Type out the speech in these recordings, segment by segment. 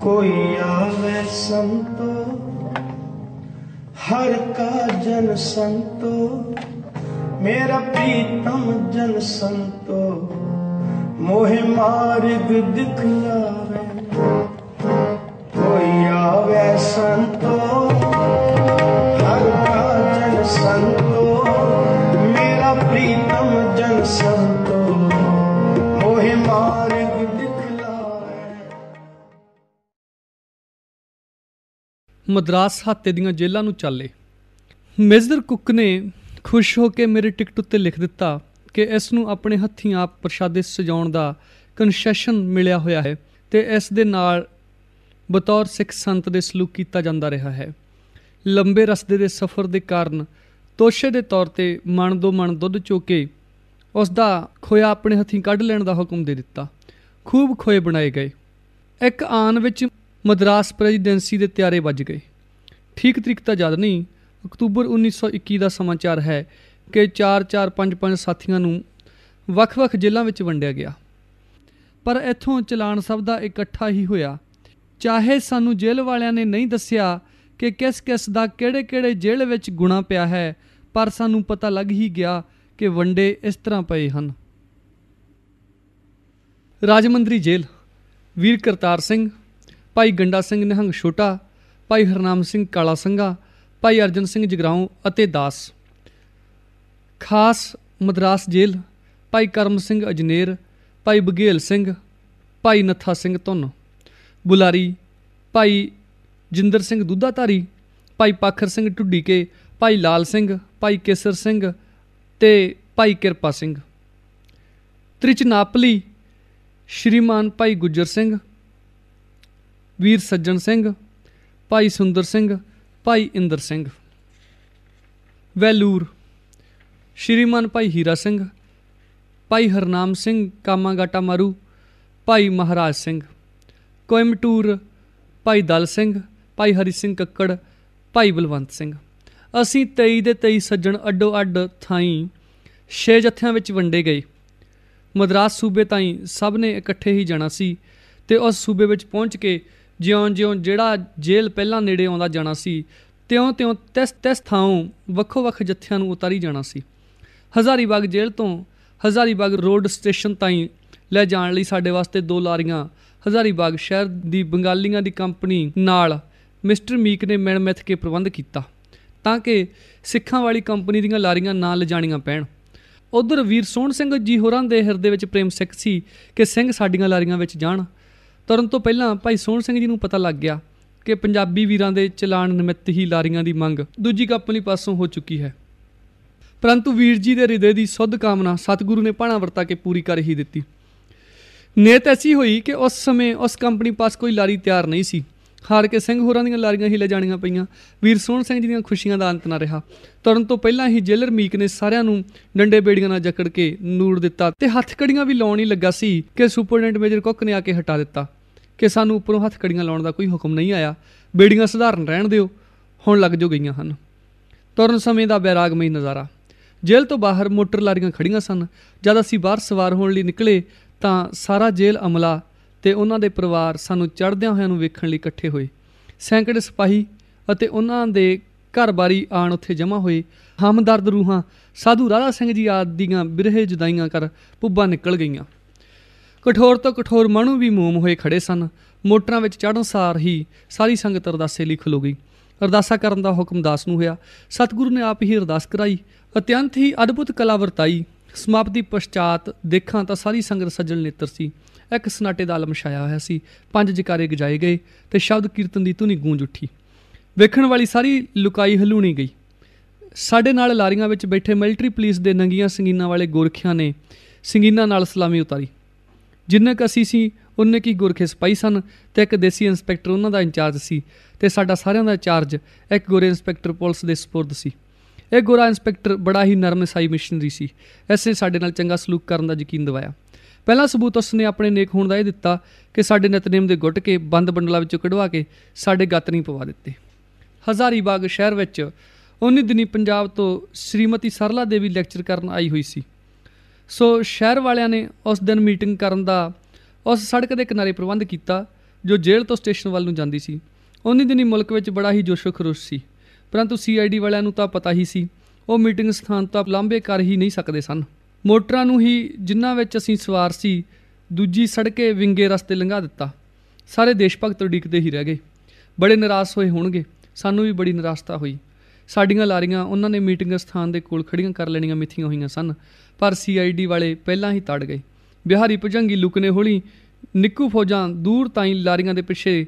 ਕੋਈ ਆਵੇ ਸੰਤੋ ਹਰ ਕਾ ਜਨ ਸੰਤੋ ਮੇਰਾ ਪ੍ਰੀਤਮ ਜਨ ਸੰਤੋ ਮੋਹਿ ਮਾਰਗ ਦਿਖਲਾਵੇ ਕੋਈ ਆਵੇ ਸੰਤੋ ਮਦਰਾਸ ਹਾਤੇ ਦੀਆਂ ਜੇਲ੍ਹਾਂ ਨੂੰ ਚਾਲੇ ਮੇਜ਼ਰ ਕੁੱਕ ਨੇ ਖੁਸ਼ ਹੋ ਕੇ ਮੇਰੇ ਟਿਕਟ ਉੱਤੇ ਲਿਖ ਦਿੱਤਾ ਕਿ ਇਸ ਨੂੰ ਆਪਣੇ ਹੱਥੀਂ ਆਪ ਪ੍ਰਸ਼ਾਦੇ ਸਜਾਉਣ ਦਾ ਕਨਸੈਸ਼ਨ ਮਿਲਿਆ ਹੋਇਆ ਹੈ ਤੇ ਇਸ ਦੇ ਨਾਲ ਬਤੌਰ ਸਿੱਖ ਸੰਤ ਦੇ ਸਲੂਕ ਕੀਤਾ ਜਾਂਦਾ ਰਿਹਾ ਹੈ ਲੰਬੇ ਰਸਤੇ ਦੇ ਸਫ਼ਰ ਦੇ ਕਾਰਨ ਤੋਸ਼ੇ ਦੇ ਤੌਰ ਤੇ ਮਣ ਦੋ ਮਣ ਦੁੱਧ ਚੋਕੇ ਉਸ ਦਾ ਖੋਇਆ ਆਪਣੇ ਹੱਥੀਂ ਕੱਢ ਲੈਣ ਦਾ ਹੁਕਮ ਦੇ ਦਿੱਤਾ ਖੂਬ ਖੋਏ ਬਣਾਏ ਗਏ ਇੱਕ ਆਨ ਵਿੱਚ ਮਦਰਾਸ ਪ੍ਰੈਜ਼ੀਡੈਂਸੀ ਦੇ ਤਿਆਰੇ ਵੱਜ ਗਏ ਠੀਕ ਤਰੀਕ ਤਾਂ ਯਾਦ ਨਹੀਂ ਅਕਤੂਬਰ 1921 ਦਾ ਸਮਾਚਾਰ ਹੈ ਕਿ 4-4-5-5 ਸਾਥੀਆਂ ਨੂੰ ਵੱਖ-ਵੱਖ ਜ਼ਿਲ੍ਹਿਆਂ ਵਿੱਚ ਵੰਡਿਆ ਗਿਆ ਪਰ ਇੱਥੋਂ ਚਲਾਨ ਸਭ ਦਾ ਇਕੱਠਾ ਹੀ ਹੋਇਆ ਚਾਹੇ ਸਾਨੂੰ ਜੇਲ੍ਹ ਵਾਲਿਆਂ ਨੇ ਨਹੀਂ ਦੱਸਿਆ ਕਿ ਕਿਸ-ਕਿਸ ਦਾ ਕਿਹੜੇ-ਕਿਹੜੇ ਜੇਲ੍ਹ ਵਿੱਚ ਗੁਣਾ ਪਿਆ ਹੈ ਪਰ ਸਾਨੂੰ ਪਤਾ ਲੱਗ ਹੀ ਗਿਆ ਕਿ ਵੰਡੇ ਇਸ ਤਰ੍ਹਾਂ ਪਏ ਹਨ ਰਾਜਮੰਦਰੀ ਜੇਲ੍ਹ ਵੀਰ ਕਰਤਾਰ ਸਿੰਘ ਭਾਈ ਗੰਡਾ ਸਿੰਘ ਨਿਹੰਗ ਛੋਟਾ ਭਾਈ ਹਰਨਾਮ ਸਿੰਘ ਕਾਲਾ ਸੰਘਾ ਭਾਈ ਅਰਜਨ ਸਿੰਘ ਜਗਰਾਉਂ ਅਤੇ ਦਾਸ ਖਾਸ ਮਦਰਾਸ ਜੇਲ੍ਹ ਭਾਈ ਕਰਮ ਸਿੰਘ ਅਜਨੇਰ ਭਾਈ ਬਗੇਲ ਸਿੰਘ ਭਾਈ ਨੱਥਾ ਸਿੰਘ ਧੁੰਨ ਬੁਲਾਰੀ ਭਾਈ ਜਿੰਦਰ ਸਿੰਘ ਦੁੱਧਾਧਾਰੀ ਭਾਈ ਪਾਖਰ ਸਿੰਘ ਟੁੱਡੀਕੇ ਕੇ ਭਾਈ ਲਾਲ ਸਿੰਘ ਭਾਈ ਕੇਸਰ ਸਿੰਘ ਤੇ ਭਾਈ ਕਿਰਪਾ ਸਿੰਘ ਤ੍ਰਿਚਨਾਪਲੀ ਸ਼੍ਰੀਮਾਨ ਭਾਈ ਗੁੱਜਰ ਸਿੰਘ ਵੀਰ ਸੱਜਣ ਸਿੰਘ ਭਾਈ ਸੁੰਦਰ ਸਿੰਘ ਭਾਈ ਇੰਦਰ ਸਿੰਘ ਵੈਲੂਰ ਸ਼੍ਰੀਮਾਨ ਭਾਈ ਹੀਰਾ ਸਿੰਘ ਭਾਈ ਹਰਨਾਮ ਸਿੰਘ ਕਾਮਾਗਾਟਾ ਮਾਰੂ ਭਾਈ ਮਹਾਰਾਜ ਸਿੰਘ ਕੋਇਮਟੂਰ ਭਾਈ ਦਲ ਸਿੰਘ ਭਾਈ ਹਰੀ ਸਿੰਘ ਕੱਕੜ ਭਾਈ ਬਲਵੰਤ ਸਿੰਘ ਅਸੀਂ 23 ਦੇ 23 ਸੱਜਣ ਅੱਡੋ ਅੱਡ ਥਾਈ ਛੇ ਜਥਿਆਂ ਵਿੱਚ ਵੰਡੇ ਗਏ ਮਦਰਾਸ ਸੂਬੇ ਤਾਈ ਸਭ ਨੇ ਇਕੱਠੇ ਹੀ ਜਾਣਾ ਸੀ ਤੇ ਉਸ ਸੂਬੇ ਵਿੱਚ ਪਹੁੰਚ ਕੇ ਜਿਉਂ-ਜਿਉਂ ਜਿਹੜਾ ਜੇਲ੍ਹ ਪਹਿਲਾਂ ਨੇੜੇ ਆਉਂਦਾ ਜਾਣਾ ਸੀ ਤਿਉਂ-ਤਿਉਂ ਤਿਸ-ਤਿਸ ਥਾਂ ਵੱਖੋ-ਵੱਖ ਜੱਥਿਆਂ ਨੂੰ ਉਤਾਰੀ ਜਾਣਾ ਸੀ ਹਜ਼ਾਰੀਬਾਗ ਜੇਲ੍ਹ ਤੋਂ ਹਜ਼ਾਰੀਬਾਗ ਰੋਡ ਸਟੇਸ਼ਨ ਤਾਈਂ ਲੈ ਜਾਣ ਲਈ ਸਾਡੇ ਵਾਸਤੇ ਦੋ ਲਾਰੀਆਂ ਹਜ਼ਾਰੀਬਾਗ ਸ਼ਹਿਰ ਦੀ ਬੰਗਾਲੀਆਂ ਦੀ ਕੰਪਨੀ ਨਾਲ ਮਿਸਟਰ ਮੀਕ ਨੇ ਮਿਲ ਮਿਥ ਕੇ ਪ੍ਰਬੰਧ ਕੀਤਾ ਤਾਂ ਕਿ ਸਿੱਖਾਂ ਵਾਲੀ ਕੰਪਨੀ ਦੀਆਂ ਲਾਰੀਆਂ ਨਾ ਲਿਜਾਣੀਆਂ ਪੈਣ ਉਧਰ ਵੀਰ ਸੋਹਣ ਸਿੰਘ ਜੀ ਹੋਰਾਂ ਦੇ ਹਿਰਦੇ ਵਿੱਚ ਪ੍ਰੇਮ ਸਿੱਖ ਸੀ ਕਿ ਸਿੰਘ ਸਾਡੀਆਂ ਲਾਰੀਆਂ ਵਿੱਚ ਜਾਣ ਤਰਨ ਤੋਂ ਪਹਿਲਾਂ ਭਾਈ ਸੋਹਣ ਸਿੰਘ ਜੀ ਨੂੰ ਪਤਾ ਲੱਗ ਗਿਆ ਕਿ ਪੰਜਾਬੀ ਵੀਰਾਂ ਦੇ ਚਲਾਨ ਨਿਮਿਤ ਹੀ ਲਾਰੀਆਂ ਦੀ ਮੰਗ ਦੂਜੀ ਕੰਪਨੀ ਪਾਸੋਂ ਹੋ ਚੁੱਕੀ ਹੈ ਪਰੰਤੂ ਵੀਰ ਜੀ ਦੇ ਹਿਰਦੇ ਦੀ ਸੁੱਧ ਕਾਮਨਾ ਸਤਿਗੁਰੂ ਨੇ ਪਾਣਾ ਵਰਤਾ ਕੇ ਪੂਰੀ ਕਰ ਹੀ ਦਿੱਤੀ ਨੇਤ ਐਸੀ ਹੋਈ ਕਿ ਉਸ ਸਮੇਂ ਉਸ ਕੰਪਨੀ ਪਾਸ ਕੋਈ ਲਾਰੀ ਤਿਆਰ ਨਹੀਂ ਸੀ ਹਾਰ ਕੇ ਸਿੰਘ ਹੋਰਾਂ ਦੀਆਂ ਲਾਰੀਆਂ ਹੀ ਲੈ ਜਾਣੀਆਂ ਪਈਆਂ ਵੀਰ ਸੋਹਣ ਸਿੰਘ ਜੀ ਦੀਆਂ ਖੁਸ਼ੀਆਂ ਦਾ ਅੰਤ ਨਾ ਰਿਹਾ ਤੁਰਨ ਤੋਂ ਪਹਿਲਾਂ ਹੀ ਜੇਲਰ ਮੀਕ ਨੇ ਸਾਰਿਆਂ ਨੂੰ ਡੰਡੇ ਬੇੜੀਆਂ ਨਾਲ ਜਕੜ ਕੇ ਨੂੜ ਦਿੱਤਾ ਤੇ ਕੜੀਆਂ ਵੀ ਲਾਉਣ ਹੀ ਲੱਗਾ ਸੀ ਕਿ ਸੁਪਰਡੈਂਟ ਮੇਜਰ ਕੁੱਕ ਨੇ ਆ ਕੇ ਹਟਾ ਦਿੱਤਾ ਕਿ ਸਾਨੂੰ ਉੱਪਰੋਂ ਕੜੀਆਂ ਲਾਉਣ ਦਾ ਕੋਈ ਹੁਕਮ ਨਹੀਂ ਆਇਆ ਬੇੜੀਆਂ ਸਧਾਰਨ ਰਹਿਣ ਦਿਓ ਹੁਣ ਲੱਗ ਜੋ ਗਈਆਂ ਹਨ ਤੁਰਨ ਸਮੇਂ ਦਾ ਬੈਰਾਗਮਈ ਨਜ਼ਾਰਾ ਜੇਲ੍ਹ ਤੋਂ ਬਾਹਰ ਮੋਟਰ ਲਾਰੀਆਂ ਖੜੀਆਂ ਸਨ ਜਦ ਅਸੀਂ ਬਾਹਰ ਸਵਾਰ ਹੋਣ ਲਈ ਨਿਕਲੇ ਤਾਂ ਸਾਰਾ ਜੇਲ੍ਹ ਅਮਲਾ ਤੇ ਉਹਨਾਂ ਦੇ ਪਰਿਵਾਰ ਸਾਨੂੰ ਚੜ੍ਹਦਿਆਂ ਹੋਇਆਂ ਨੂੰ ਵੇਖਣ ਲਈ ਇਕੱਠੇ ਹੋਏ ਸੈਂਕੜੇ ਸਿਪਾਹੀ ਅਤੇ ਉਹਨਾਂ ਦੇ ਘਰਬਾਰੀ ਆਣ ਉੱਥੇ ਜਮ੍ਹਾਂ ਹੋਏ ਹਮਦਰਦ ਰੂਹਾਂ ਸਾਧੂ ਰਾਧਾ ਸਿੰਘ ਜੀ ਆਦੀਆਂ ਬਿਰਹੇ ਜੁਦਾਈਆਂ ਕਰ ਪੁੱਬਾਂ ਨਿਕਲ ਗਈਆਂ ਕਠੋਰ ਤੋਂ ਕਠੋਰ ਮਨੂ ਵੀ ਮੂਮ ਹੋਏ ਖੜੇ ਸਨ ਮੋਟਰਾਂ ਵਿੱਚ ਚੜ੍ਹਨ ਸਾਰ ਹੀ ਸਾਰੀ ਸੰਗਤ ਅਰਦਾਸੇ ਲਈ ਖਲੋ ਗਈ ਅਰਦਾਸਾ ਕਰਨ ਦਾ ਹੁਕਮ ਦਾਸ ਨੂੰ ਹੋਇਆ ਸਤਿਗੁਰੂ ਨੇ ਆਪ ਹੀ ਅਰਦਾਸ ਕਰਾਈ ਅਤਿਅੰਤ ਹੀ ਅਦਭੁਤ ਕਲਾ ਵਰਤਾਈ ਸਮਾਪਤੀ ਪਛਾਤ ਦੇਖਾਂ ਤਾਂ ਸਾਰੀ ਸੰਗਤ ਸੱਜਣ ਨੇਤਰ ਸੀ ਇੱਕ ਸਨਾਟੇ ਦਾ ਆਲਮ ਛਾਇਆ ਹੋਇਆ ਸੀ ਪੰਜ ਜਕਾਰੇ ਗਜਾਏ ਗਏ ਤੇ ਸ਼ਬਦ ਕੀਰਤਨ ਦੀ ਧੁਨੀ ਗੂੰਜ ਉੱਠੀ ਵੇਖਣ ਵਾਲੀ ਸਾਰੀ ਲੁਕਾਈ ਹਲੂਣੀ ਗਈ ਸਾਡੇ ਨਾਲ ਲਾਰੀਆਂ ਵਿੱਚ ਬੈਠੇ ਮਿਲਟਰੀ ਪੁਲਿਸ ਦੇ ਨੰਗੀਆਂ ਸੰਗੀਨਾਂ ਵਾਲੇ ਗੋਰਖਿਆਂ ਨੇ ਸੰਗੀਨਾਂ ਨਾਲ ਸਲਾਮੀ ਉਤਾਰੀ ਜਿੰਨੇ ਕ ਅਸੀਂ ਸੀ ਉਹਨੇ ਕੀ ਗੁਰਖੇ ਸਪਾਈ ਸਨ ਤੇ ਇੱਕ ਦੇਸੀ ਇੰਸਪੈਕਟਰ ਉਹਨਾਂ ਦਾ ਇੰਚਾਰਜ ਸੀ ਤੇ ਸਾਡਾ ਸਾਰਿਆਂ ਦਾ ਚਾਰਜ ਇੱਕ ਗੋਰੇ ਇੰਸਪੈਕਟਰ ਪੁਲਿਸ ਦੇ سپرد ਸੀ ਇਹ ਗੋਰਾ ਇੰਸਪੈਕਟਰ ਬੜਾ ਹੀ ਨਰਮ ਸਾਈ ਮਿਸ਼ਨਰੀ ਸੀ ਐਸੇ ਸਾਡੇ ਨਾਲ ਚੰਗਾ ਸਲੂਕ ਕਰਨ ਦਾ ਯਕੀਨ ਦਿਵਾਇਆ ਪਹਿਲਾ ਸਬੂਤ ਉਸ ਨੇ ਆਪਣੇ ਨੇਕ ਹੋਣ ਦਾ ਇਹ ਦਿੱਤਾ ਕਿ ਸਾਡੇ ਨਤਨੇਮ ਦੇ ਗੁੱਟ ਕੇ ਬੰਦ ਬੰਡਲਾ ਵਿੱਚੋਂ ਕਢਵਾ ਕੇ ਸਾਡੇ ਗੱਤ ਨਹੀਂ ਪਵਾ ਦਿੱਤੇ ਹਜ਼ਾਰੀ ਬਾਗ ਸ਼ਹਿਰ ਵਿੱਚ ਉਹਨੇ ਦਿਨੀ ਪੰਜਾਬ ਤੋਂ ਸ਼੍ਰੀਮਤੀ ਸਰਲਾ ਦੇਵੀ ਲੈਕਚਰ ਕਰਨ ਆਈ ਹੋਈ ਸੀ ਸੋ ਸ਼ਹਿਰ ਵਾਲਿਆਂ ਨੇ ਉਸ ਦਿਨ ਮੀਟਿੰਗ ਕਰਨ ਦਾ ਉਸ ਸੜਕ ਦੇ ਕਿਨਾਰੇ ਪ੍ਰਬੰਧ ਕੀਤਾ ਜੋ ਜੇਲ੍ਹ ਤੋਂ ਸਟੇਸ਼ਨ ਵੱਲ ਨੂੰ ਜਾਂਦੀ ਸੀ ਉਹਨੇ ਦਿਨੀ ਮੁਲਕ ਵਿੱਚ ਬੜਾ ਹੀ ਜੋਸ਼ੋ ਖਰੋਸ਼ ਸੀ ਪਰੰਤੂ ਸੀਆਈਡੀ ਵਾਲਿਆਂ ਨੂੰ ਤਾਂ ਪਤਾ ਹੀ ਸੀ ਉਹ ਮੀਟਿੰਗ ਸਥਾਨ ਤਾਂ ਲਾਂਭੇ ਕਰ ਹੀ ਨਹੀਂ ਸਕਦੇ ਸਨ ਮੋਟਰਾਂ ਨੂੰ ਹੀ ਜਿਨ੍ਹਾਂ ਵਿੱਚ ਅਸੀਂ ਸਵਾਰ ਸੀ ਦੂਜੀ ਸੜਕੇ ਵਿੰਗੇ ਰਸਤੇ ਲੰਘਾ ਦਿੱਤਾ ਸਾਰੇ ਦੇਸ਼ ਭਗਤ ਉਡੀਕਦੇ ਹੀ ਰਹਿ ਗਏ ਬੜੇ ਨਿਰਾਸ਼ ਹੋਏ ਹੋਣਗੇ ਸਾਨੂੰ ਵੀ ਬੜੀ ਨਿਰਾਸ਼ਤਾ ਹੋਈ ਸਾਡੀਆਂ ਲਾਰੀਆਂ ਉਹਨਾਂ ਨੇ ਮੀਟਿੰਗ ਸਥਾਨ ਦੇ ਕੋਲ ਖੜੀਆਂ ਕਰ ਲੈਣੀਆਂ ਮਿੱਥੀਆਂ ਹੋਈਆਂ ਸਨ ਪਰ ਸੀਆਈਡੀ ਵਾਲੇ ਪਹਿਲਾਂ ਹੀ ਤੜ ਗਏ ਬਿਹਾਰੀ ਭਜੰਗੀ ਲੁਕਨੇ ਹੋਲੀ ਨਿੱਕੂ ਫੌਜਾਂ ਦੂਰ ਤਾਈਂ ਲਾਰੀਆਂ ਦੇ ਪਿੱਛੇ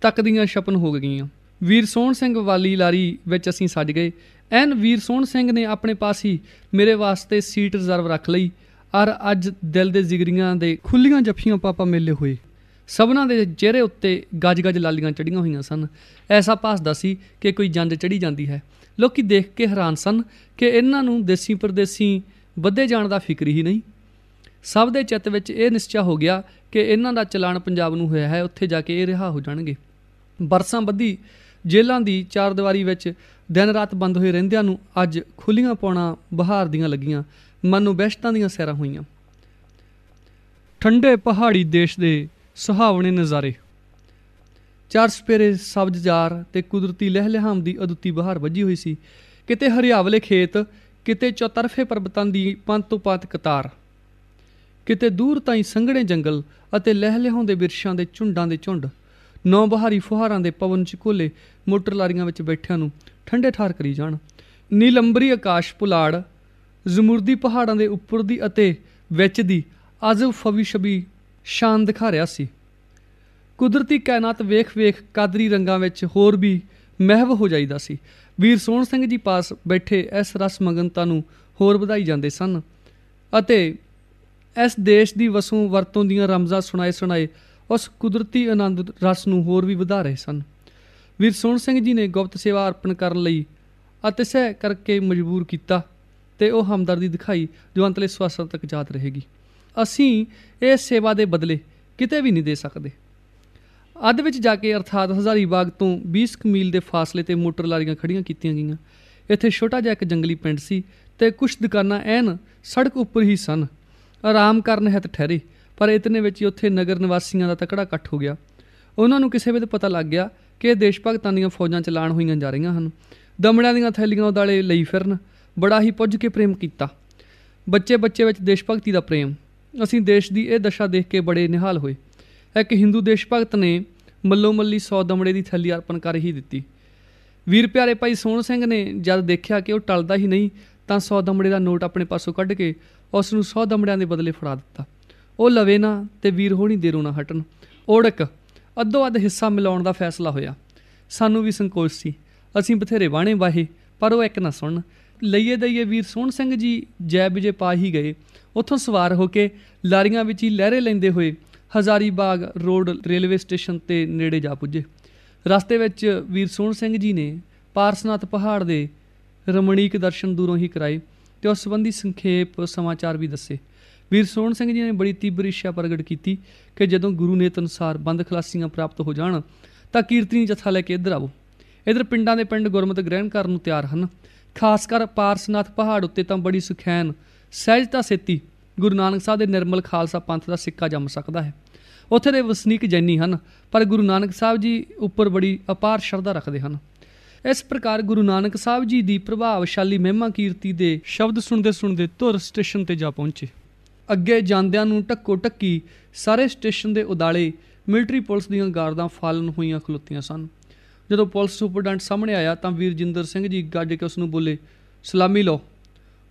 ਤੱਕਦੀਆਂ ਛਪਨ ਹੋ ਗਈਆਂ ਵੀਰ ਸੋਹਣ ਸਿੰਘ ਵਾਲੀ ਲਾਰੀ ਵਿੱਚ ਅਸੀਂ ਸੱਜ ਗਏ ਐਨ ਵੀਰ ਸੋਹਣ ਸਿੰਘ ਨੇ ਆਪਣੇ ਪਾਸ ਹੀ ਮੇਰੇ ਵਾਸਤੇ ਸੀਟ ਰਿਜ਼ਰਵ ਰੱਖ ਲਈ ਔਰ ਅੱਜ ਦਿਲ ਦੇ ਜ਼ਿਗਰੀਆਂ ਦੇ ਖੁੱਲੀਆਂ ਜੱਫੀਆਂ ਪਾਪਾ ਮੇਲੇ ਹੋਏ ਸਭਨਾਂ ਦੇ ਚਿਹਰੇ ਉੱਤੇ ਗੱਜ-ਗੱਜ ਲਾਲੀਆਂ ਚੜੀਆਂ ਹੋਈਆਂ ਸਨ ਐਸਾ ਪਾਸਦਾ ਸੀ ਕਿ ਕੋਈ ਜੰਦ ਚੜੀ ਜਾਂਦੀ ਹੈ ਲੋਕੀ ਦੇਖ ਕੇ ਹੈਰਾਨ ਸਨ ਕਿ ਇਹਨਾਂ ਨੂੰ ਦੇਸੀ ਪਰਦੇਸੀ ਵੱਧੇ ਜਾਣ ਦਾ ਫਿਕਰ ਹੀ ਨਹੀਂ ਸਭ ਦੇ ਚਿੱਤ ਵਿੱਚ ਇਹ ਨਿਸ਼ਚਾ ਹੋ ਗਿਆ ਕਿ ਇਹਨਾਂ ਦਾ ਚਲਾਨ ਪੰਜਾਬ ਨੂੰ ਹੋਇਆ ਹੈ ਉੱਥੇ ਜਾ ਕੇ ਇਹ ਰਿਹਾ ਹੋ ਜਾਣਗੇ ਬਰਸਾਂ ਬੱਧੀ ਜੇਲ੍ਹਾਂ ਦੀ ਚਾਰ ਦੀਵਾਰੀ ਵਿੱਚ ਦਿਨ ਰਾਤ ਬੰਦ ਹੋਏ ਰਹਿੰਦਿਆਂ ਨੂੰ ਅੱਜ ਖੁੱਲੀਆਂ ਪਾਉਣਾ ਬਹਾਰ ਦੀਆਂ ਲੱਗੀਆਂ ਮਨ ਨੂੰ ਬਹਿਸ਼ਤਾਂ ਦੀਆਂ ਸੈਰਾਂ ਹੋਈਆਂ ਠੰਡੇ ਪਹਾੜੀ ਦੇਸ਼ ਦੇ ਸੁਹਾਵਣੇ ਨਜ਼ਾਰੇ ਚਾਰ ਸਪੇਰੇ ਸਬਜ਼ਜਾਰ ਤੇ ਕੁਦਰਤੀ ਲਹਿਲਹਾਮ ਦੀ ਅਦੁੱਤੀ ਬਹਾਰ ਵੱਜੀ ਹੋਈ ਸੀ ਕਿਤੇ ਹਰਿਆਵਲੇ ਖੇਤ ਕਿਤੇ ਚੌਤਰਫੇ ਪਰਬਤਾਂ ਦੀ ਪੰਤੋਂ ਕਤਾਰ ਕਿਤੇ ਦੂਰ ਤਾਈਂ ਸੰਘਣੇ ਜੰਗਲ ਅਤੇ ਲਹਿਲਹਾਉਂਦੇ ਬਿਰਸ਼ਾਂ ਦੇ ਝੁੰਡਾਂ ਦੇ ਝੁੰਡ ਨੌ ਬਹਾਰੀ ਫੁਹਾਰਾਂ ਦੇ ਪਵਨ ਚ ਕੋਲੇ ਮੋਟਰ ਲਾਰੀਆਂ ਵਿੱਚ ਬੈਠਿਆਂ ਨੂੰ ਠੰਡੇ ਠਾਰ ਕਰੀ ਜਾਣ ਨੀਲੰਬਰੀ ਆਕਾਸ਼ ਪੁਲਾੜ ਜ਼ਮੁਰਦੀ ਪਹਾੜਾਂ ਦੇ ਉੱਪਰ ਦੀ ਅਤੇ ਵਿੱਚ ਦੀ ਅਜ਼ਬ ਫਵੀ ਸ਼ਬੀ ਸ਼ਾਨ ਦਿਖਾ ਰਿਹਾ ਸੀ ਕੁਦਰਤੀ ਕਾਇਨਾਤ ਵੇਖ-ਵੇਖ ਕਾਦਰੀ ਰੰਗਾਂ ਵਿੱਚ ਹੋਰ ਵੀ ਮਹਿਵ ਹੋ ਜਾਂਦਾ ਸੀ ਵੀਰ ਸੋਹਣ ਸਿੰਘ ਜੀ ਪਾਸ ਬੈਠੇ ਇਸ ਰਸ ਮਗਨਤਾ ਨੂੰ ਹੋਰ ਵਧਾਈ ਜਾਂਦੇ ਸਨ ਅਤੇ ਇਸ ਦੇਸ਼ ਦੀ ਵਸੋਂ ਵਰਤੋਂ ਦੀਆਂ ਰਮਜ਼ਾ ਸੁਣਾਏ ਸੁਣਾਏ ਉਸ ਕੁਦਰਤੀ ਆਨੰਦ ਰਸ ਨੂੰ ਹੋਰ ਵੀ ਵਧਾ ਰਹੇ ਸਨ ਵੀਰ ਸੋਹਣ ਸਿੰਘ ਜੀ ਨੇ ਗੁਪਤ ਸੇਵਾ ਅਰਪਣ ਕਰਨ ਲਈ ਅਤਿਸ਼ੈ ਕਰਕੇ ਮਜਬੂਰ ਕੀਤਾ ਤੇ ਉਹ ਹਮਦਰਦੀ ਦਿਖਾਈ ਜੋ ਅੰਤਲੇ ਸਵਾਸਾਂ ਤੱਕ ਜਾਤ ਰਹੇਗੀ ਅਸੀਂ ਇਹ ਸੇਵਾ ਦੇ ਬਦਲੇ ਕਿਤੇ ਵੀ ਨਹੀਂ ਦੇ ਸਕਦੇ ਅੱਧ ਵਿੱਚ ਜਾ ਕੇ ਅਰਥਾਤ ਹਜ਼ਾਰੀ ਬਾਗ ਤੋਂ 20 ਕਿਮੀਲ ਦੇ ਫਾਸਲੇ ਤੇ ਮੋਟਰ ਲਾਰੀਆਂ ਖੜੀਆਂ ਕੀਤੀਆਂ ਗਈਆਂ ਇੱਥੇ ਛੋਟਾ ਜਿਹਾ ਇੱਕ ਜੰਗਲੀ ਪਿੰਡ ਸੀ ਤੇ ਕੁਝ ਦੁਕਾਨਾਂ ਐਨ ਸੜਕ ਉੱਪਰ ਹੀ ਸਨ ਆਰਾਮ ਕਰਨ ਹਿਤ ਠਹਿਰੇ ਪਰ ਇਤਨੇ ਵਿੱਚ ਹੀ ਉੱਥੇ ਨਗਰ ਨਿਵਾਸੀਆਂ ਦਾ ਤਕੜਾ ਇਕੱਠ ਹੋ ਗਿਆ ਉਹਨਾਂ ਨੂੰ ਕਿਸੇ ਵੇਲੇ ਪਤਾ ਲੱਗ ਗਿਆ ਕਿ ਇਹ ਦੇਸ਼ ਭਗਤਾਂ ਦੀਆਂ ਫੌਜਾਂ ਚਲਾਣ ਹੋਈਆਂ ਜਾ ਰਹੀਆਂ ਹਨ ਦਮੜਿਆਂ ਦੀਆਂ ਥੈਲੀਆਂ ਉਦਾਲੇ ਲਈ ਫਿਰਨ ਬੜਾ ਹੀ ਪੁੱਜ ਕੇ ਪ੍ਰੇਮ ਕੀਤਾ ਬੱਚੇ ਬੱਚੇ ਵਿੱਚ ਦੇਸ਼ ਭਗਤੀ ਦਾ ਪ੍ਰੇਮ ਅਸੀਂ ਦੇਸ਼ ਦੀ ਇਹ ਦਸ਼ਾ ਦੇਖ ਕੇ ਬੜੇ ਨਿਹਾਲ ਹੋਏ ਇੱਕ ਹਿੰਦੂ ਦੇਸ਼ ਭਗਤ ਨੇ ਮੱਲੋ ਮੱਲੀ 100 ਦਮੜੇ ਦੀ ਥੈਲੀ ਅਰਪਣ ਕਰ ਹੀ ਦਿੱਤੀ ਵੀਰ ਪਿਆਰੇ ਭਾਈ ਸੋਹਣ ਸਿੰਘ ਨੇ ਜਦ ਦੇਖਿਆ ਕਿ ਉਹ ਟਲਦਾ ਹੀ ਨਹੀਂ ਤਾਂ 100 ਦਮੜੇ ਦਾ ਨੋਟ ਆਪਣੇ ਪਾਸੋਂ ਕੱਢ ਕੇ ਉਸ ਨੂੰ 100 ਦਮੜਿਆਂ ਦੇ ਬਦਲੇ ਫੜਾ ਦਿੱਤਾ ਉਹ ਲਵੇ ਨਾ ਤੇ ਵੀਰ ਹੋਣੀ ਦੇ ਰੋਣਾ ਹਟਣ ਓੜਕ ਅੱਧੋ ਅੱਧ ਹਿੱਸਾ ਮਿਲਾਉਣ ਦਾ ਫੈਸਲਾ ਹੋਇਆ ਸਾਨੂੰ ਵੀ ਸੰਕੋਚ ਸੀ ਅਸੀਂ ਬਥੇਰੇ ਬਾਣੇ ਵਾਹੇ ਪਰ ਉਹ ਇੱਕ ਨਾ ਸੁਣਨ ਲਈਏ ਦਈਏ ਵੀਰ ਸੋਹਣ ਸਿੰਘ ਜੀ ਜੈ ਵਿਜੇ ਪਾ ਹੀ ਗਏ ਉੱਥੋਂ ਸਵਾਰ ਹੋ ਕੇ ਲਾਰੀਆਂ ਵਿੱਚ ਹੀ ਲਹਿਰੇ ਲੈਂਦੇ ਹੋਏ Hazaribagh road railway station ਤੇ ਨੇੜੇ ਜਾ ਪੁੱਜੇ ਰਸਤੇ ਵਿੱਚ ਵੀਰ ਸੋਹਣ ਸਿੰਘ ਜੀ ਨੇ ਪਾਰਸਨਾਥ ਪਹਾੜ ਦੇ ਰਮਣੀਕ ਦਰਸ਼ਨ ਦੂਰੋਂ ਹੀ ਕਰਾਏ ਤੇ ਉਸ ਸੰਬੰਧੀ ਸੰਖੇਪ ਸਮਾਚਾਰ ਵੀ ਦੱਸੇ ਵੀਰ ਸੋਹਣ ਸਿੰਘ ਜੀ ਨੇ ਬੜੀ ਤੀਬਰ ਇੱਛਾ ਪ੍ਰਗਟ ਕੀਤੀ ਕਿ ਜਦੋਂ ਗੁਰੂ ਨੇਤ ਅਨੁਸਾਰ ਬੰਦ ਖਲਾਸੀਆਂ ਪ੍ਰਾਪਤ ਹੋ ਜਾਣ ਤਾਂ ਕੀਰਤਨੀ ਜਥਾ ਲੈ ਕੇ ਇੱਧਰ ਆਵੋ ਇੱਧਰ ਪਿੰਡਾਂ ਦੇ ਪਿੰਡ ਗੁਰਮਤ ਗ੍ਰਹਿਣ ਕਰਨ ਨੂੰ ਤਿਆਰ ਹਨ ਖਾਸ ਕਰ ਪਾਰਸਨਾਥ ਪਹਾੜ ਉੱਤੇ ਤਾਂ ਬੜੀ ਸੁਖੈਨ ਸਹਿਜਤਾ ਸੇਤੀ ਗੁਰੂ ਨਾਨਕ ਸਾਹਿਬ ਦੇ ਨਿਰਮਲ ਖਾਲਸਾ ਪੰਥ ਦਾ ਸਿੱਕਾ ਜੰਮ ਸਕਦਾ ਹੈ ਉੱਥੇ ਦੇ ਵਸਨੀਕ ਜੈਨੀ ਹਨ ਪਰ ਗੁਰੂ ਨਾਨਕ ਸਾਹਿਬ ਜੀ ਉੱਪਰ ਬੜੀ ਅਪਾਰ ਸ਼ਰਧਾ ਰੱਖਦੇ ਹਨ ਇਸ ਪ੍ਰਕਾਰ ਗੁਰੂ ਨਾਨਕ ਸਾਹਿਬ ਜੀ ਦੀ ਪ੍ਰਭਾਵਸ਼ਾਲੀ ਮਹਿਮਾ ਕੀਰਤੀ ਦੇ ਸ਼ਬਦ ਸੁਣਦੇ ਸੁਣਦੇ ਧੁਰ ਸਟੇਸ਼ਨ ਤੇ ਜਾ ਪਹੁੰਚੇ ਅੱਗੇ ਜਾਂਦਿਆਂ ਨੂੰ ਟੱਕੋ ਟੱਕੀ ਸਾਰੇ ਸਟੇਸ਼ਨ ਦੇ ਉਦਾਲੇ ਮਿਲਟਰੀ ਪੁਲਿਸ ਦੀਆਂ ਗਾਰਦਾਂ ਫਾਲਨ ਹੋਈਆਂ ਖਲੋਤੀਆਂ ਸਨ ਜਦੋਂ ਪੁਲਿਸ ਸੁਪਰਡੈਂਟ ਸਾਹਮਣੇ ਆਇਆ ਤਾਂ ਵੀਰਜਿੰਦਰ ਸਿੰਘ ਜੀ ਗੱਜ ਕੇ ਉਸ ਨੂੰ ਬੋਲੇ ਸਲਾਮੀ ਲਓ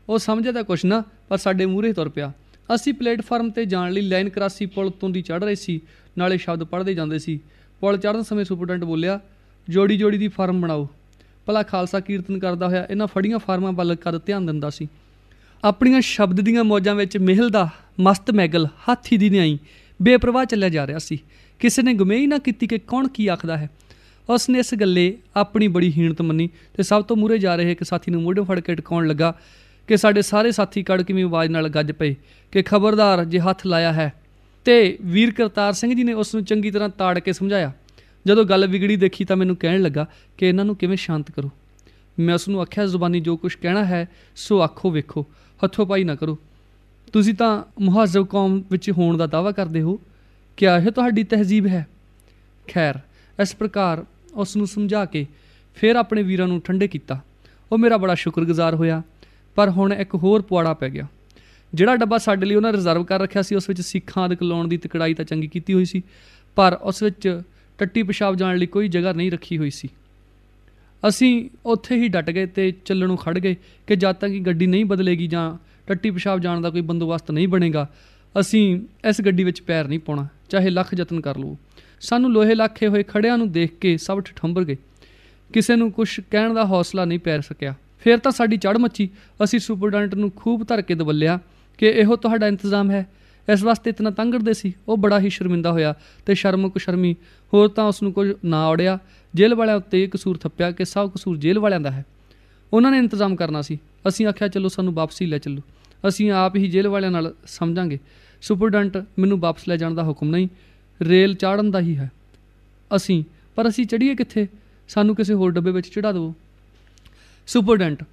ਉਹ ਸਮਝਿਆ ਤਾਂ ਕੁਛ ਨਾ ਪਰ ਸਾਡੇ ਮੂਹਰੇ ਤੁਰ ਪਿਆ ਅਸੀਂ ਪਲੇਟਫਾਰਮ ਤੇ ਜਾਣ ਲਈ ਲਾਈਨ ਕਰਾਸੀ ਪੁਲ ਤੋਂ ਦੀ ਚੜ ਰਹੇ ਸੀ ਨਾਲੇ ਸ਼ਬਦ ਪੜ੍ਹਦੇ ਜਾਂਦੇ ਸੀ ਪੁਲ ਚੜਨ ਸਮੇਂ ਸੁਪਰਡੈਂਟ ਬੋਲਿਆ ਜੋੜੀ ਜੋੜੀ ਦੀ ਫਾਰਮ ਬਣਾਓ ਭਲਾ ਖਾਲਸਾ ਕੀਰਤਨ ਕਰਦਾ ਹੋਇਆ ਇਹਨਾਂ ਫੜੀਆਂ ਫਾਰਮਾਂ ਵੱਲ ਕਰ ਧਿਆਨ ਦਿੰਦਾ ਸੀ ਆਪਣੀਆਂ ਸ਼ਬਦ ਦੀਆਂ ਮੋਜਾਂ ਵਿੱਚ ਮਹਿਲ ਦਾ ਮਸਤ ਮੈਗਲ ਹਾਥੀ ਦੀ ਨਿਆਈ ਬੇਪਰਵਾਹ ਚੱਲਿਆ ਜਾ ਰਿਹਾ ਸੀ ਕਿਸੇ ਨੇ ਗੁਮੇਈ ਨਾ ਕੀਤੀ ਕਿ ਕੌਣ ਕੀ ਆਖਦਾ ਹੈ ਉਸ ਨੇ ਇਸ ਗੱਲੇ ਆਪਣੀ ਬੜੀ ਹੀਣਤ ਮੰਨੀ ਤੇ ਸਭ ਤੋਂ ਮੂਰੇ ਜਾ ਰਹੇ ਇੱਕ ਸਾਥੀ ਨੂੰ ਮੋਢੇ ਫੜ ਕੇ ਟਕਾਉਣ ਲੱਗਾ ਕਿ ਸਾਡੇ ਸਾਰੇ ਸਾਥੀ ਕੜ ਕਿਵੇਂ ਆਵਾਜ਼ ਨਾਲ ਗੱਜ ਪਏ ਕਿ ਖਬਰਦਾਰ ਜੇ ਹੱਥ ਲਾਇਆ ਹੈ ਤੇ ਵੀਰ ਕਰਤਾਰ ਸਿੰਘ ਜੀ ਨੇ ਉਸ ਨੂੰ ਚੰਗੀ ਤਰ੍ਹਾਂ ਤਾੜ ਕੇ ਸਮਝਾਇਆ ਜਦੋਂ ਗੱਲ ਵਿਗੜੀ ਦੇਖੀ ਤਾਂ ਮੈਨੂੰ ਕਹਿਣ ਲੱਗਾ ਕਿ ਇਹਨਾਂ ਨੂੰ ਕਿਵੇਂ ਸ਼ਾਂਤ ਕਰੋ ਮੈਂ ਉਸ ਨੂੰ ਆਖਿਆ ਜ਼ੁਬਾਨੀ ਜੋ ਕੁਝ ਕਹਿਣਾ ਹੈ ਸੋ ਆਖੋ ਵੇਖੋ ਹੱਥੋਂ ਪਾਈ ਨਾ ਕਰੋ ਤੁਸੀਂ ਤਾਂ ਮੁਹਾਜ਼ਬ ਕੌਮ ਵਿੱਚ ਹੋਣ ਦਾ ਦਾਵਾ ਕਰਦੇ ਹੋ ਕਿ ਇਹ ਤੁਹਾਡੀ ਤਹਿਜ਼ੀਬ ਹੈ ਖੈਰ ਇਸ ਪ੍ਰਕਾਰ ਉਸ ਨੂੰ ਸਮਝਾ ਕੇ ਫਿਰ ਆਪਣੇ ਵੀਰਾਂ ਨੂੰ ਠੰਡੇ ਕੀਤਾ ਉਹ ਮੇਰਾ ਬੜਾ ਸ਼ੁਕਰਗੁਜ਼ਾਰ ਹੋਇਆ ਪਰ ਹੁਣ ਇੱਕ ਹੋਰ ਪੁਆੜਾ ਪੈ ਗਿਆ ਜਿਹੜਾ ਡੱਬਾ ਸਾਡੇ ਲਈ ਉਹਨਾਂ ਰਿਜ਼ਰਵ ਕਰ ਰੱਖਿਆ ਸੀ ਉਸ ਵਿੱਚ ਸਿੱਖਾਂ ਦੇ ਕਲਾਉਣ ਦੀ ਤਕੜਾਈ ਤਾਂ ਚੰਗੀ ਕੀਤੀ ਹੋਈ ਸੀ ਪਰ ਉਸ ਵਿੱਚ ਟੱਟੀ ਪਿਸ਼ਾਬ ਜਾਣ ਲਈ ਕੋਈ ਜਗ੍ਹਾ ਨਹੀਂ ਰੱਖੀ ਹੋਈ ਸੀ ਅਸੀਂ ਉੱਥੇ ਹੀ ਡਟ ਗਏ ਤੇ ਚੱਲਣ ਨੂੰ ਖੜ ਗਏ ਕਿ ਜਦ ਤੱਕ ਇਹ ਗੱਡੀ ਨਹੀਂ ਬਦਲੇਗੀ ਜਾਂ ਟੱਟੀ ਪਿਸ਼ਾਬ ਜਾਣ ਦਾ ਕੋਈ ਬੰਦੋਬਸਤ ਨਹੀਂ ਬਣੇਗਾ ਅਸੀਂ ਇਸ ਗੱਡੀ ਵਿੱਚ ਪੈਰ ਨਹੀਂ ਪਾਉਣਾ ਚਾਹੇ ਲੱਖ ਯਤਨ ਕਰ ਲਵੋ ਸਾਨੂੰ ਲੋਹੇ ਲੱਖੇ ਹੋਏ ਖੜਿਆਂ ਨੂੰ ਦੇਖ ਕੇ ਸਭ ਠੰਬਰ ਗਏ ਕਿਸੇ ਨੂੰ ਕੁਝ ਕਹਿਣ ਦਾ ਹੌਸਲਾ ਨਹੀਂ ਪੈ ਸਕਿਆ ਫਿਰ ਤਾਂ ਸਾਡੀ ਚੜ ਮੱਚੀ ਅਸੀਂ ਸੁਪਰਡੈਂਟ ਨੂੰ ਖੂਬ ਧਰ ਕੇ ਦਬੱਲਿਆ ਕਿ ਇਹੋ ਤੁਹਾਡਾ ਇੰਤਜ਼ਾਮ ਹੈ ਇਸ ਵਾਸਤੇ ਇਤਨਾ ਤੰਗੜਦੇ ਸੀ ਉਹ ਬੜਾ ਹੀ ਸ਼ਰਮਿੰਦਾ ਹੋਇਆ ਤੇ ਸ਼ਰਮ ਕੁ ਸ਼ਰਮੀ ਹੋਰ ਤਾਂ ਉਸ ਨੂੰ ਕੁਝ ਨਾ ਔੜਿਆ ਜੇਲ੍ਹ ਵਾਲਿਆਂ ਉੱਤੇ ਇਹ ਕਸੂਰ ਥੱਪਿਆ ਕਿ ਸਭ ਕਸੂਰ ਜੇਲ੍ਹ ਵਾਲਿਆਂ ਦਾ ਹੈ ਉਹਨਾਂ ਨੇ ਇੰਤਜ਼ਾਮ ਕਰਨਾ ਸੀ ਅਸੀਂ ਆਖਿਆ ਚਲੋ ਸਾਨੂੰ ਵਾਪਸੀ ਲੈ ਚੱਲੋ ਅਸੀਂ ਆਪ ਹੀ ਜੇਲ੍ਹ ਵਾਲਿਆਂ ਨਾਲ ਸਮਝਾਂਗੇ ਸੁਪਰਡੈਂਟ ਮੈਨੂੰ ਵਾਪਸ ਲੈ ਜਾਣ ਦਾ ਹੁਕਮ ਨਹੀਂ ਰੇਲ ਚਾੜਨ ਦਾ ਹੀ ਹੈ ਅਸੀਂ ਪਰ ਅਸੀਂ ਚੜੀਏ ਕਿੱਥੇ ਸਾਨੂੰ ਕਿਸੇ ਹੋਰ ਡੱਬੇ ਵਿੱਚ ਚੜਾ ਦਿਓ ਸੁਪਰਡੈਂਟ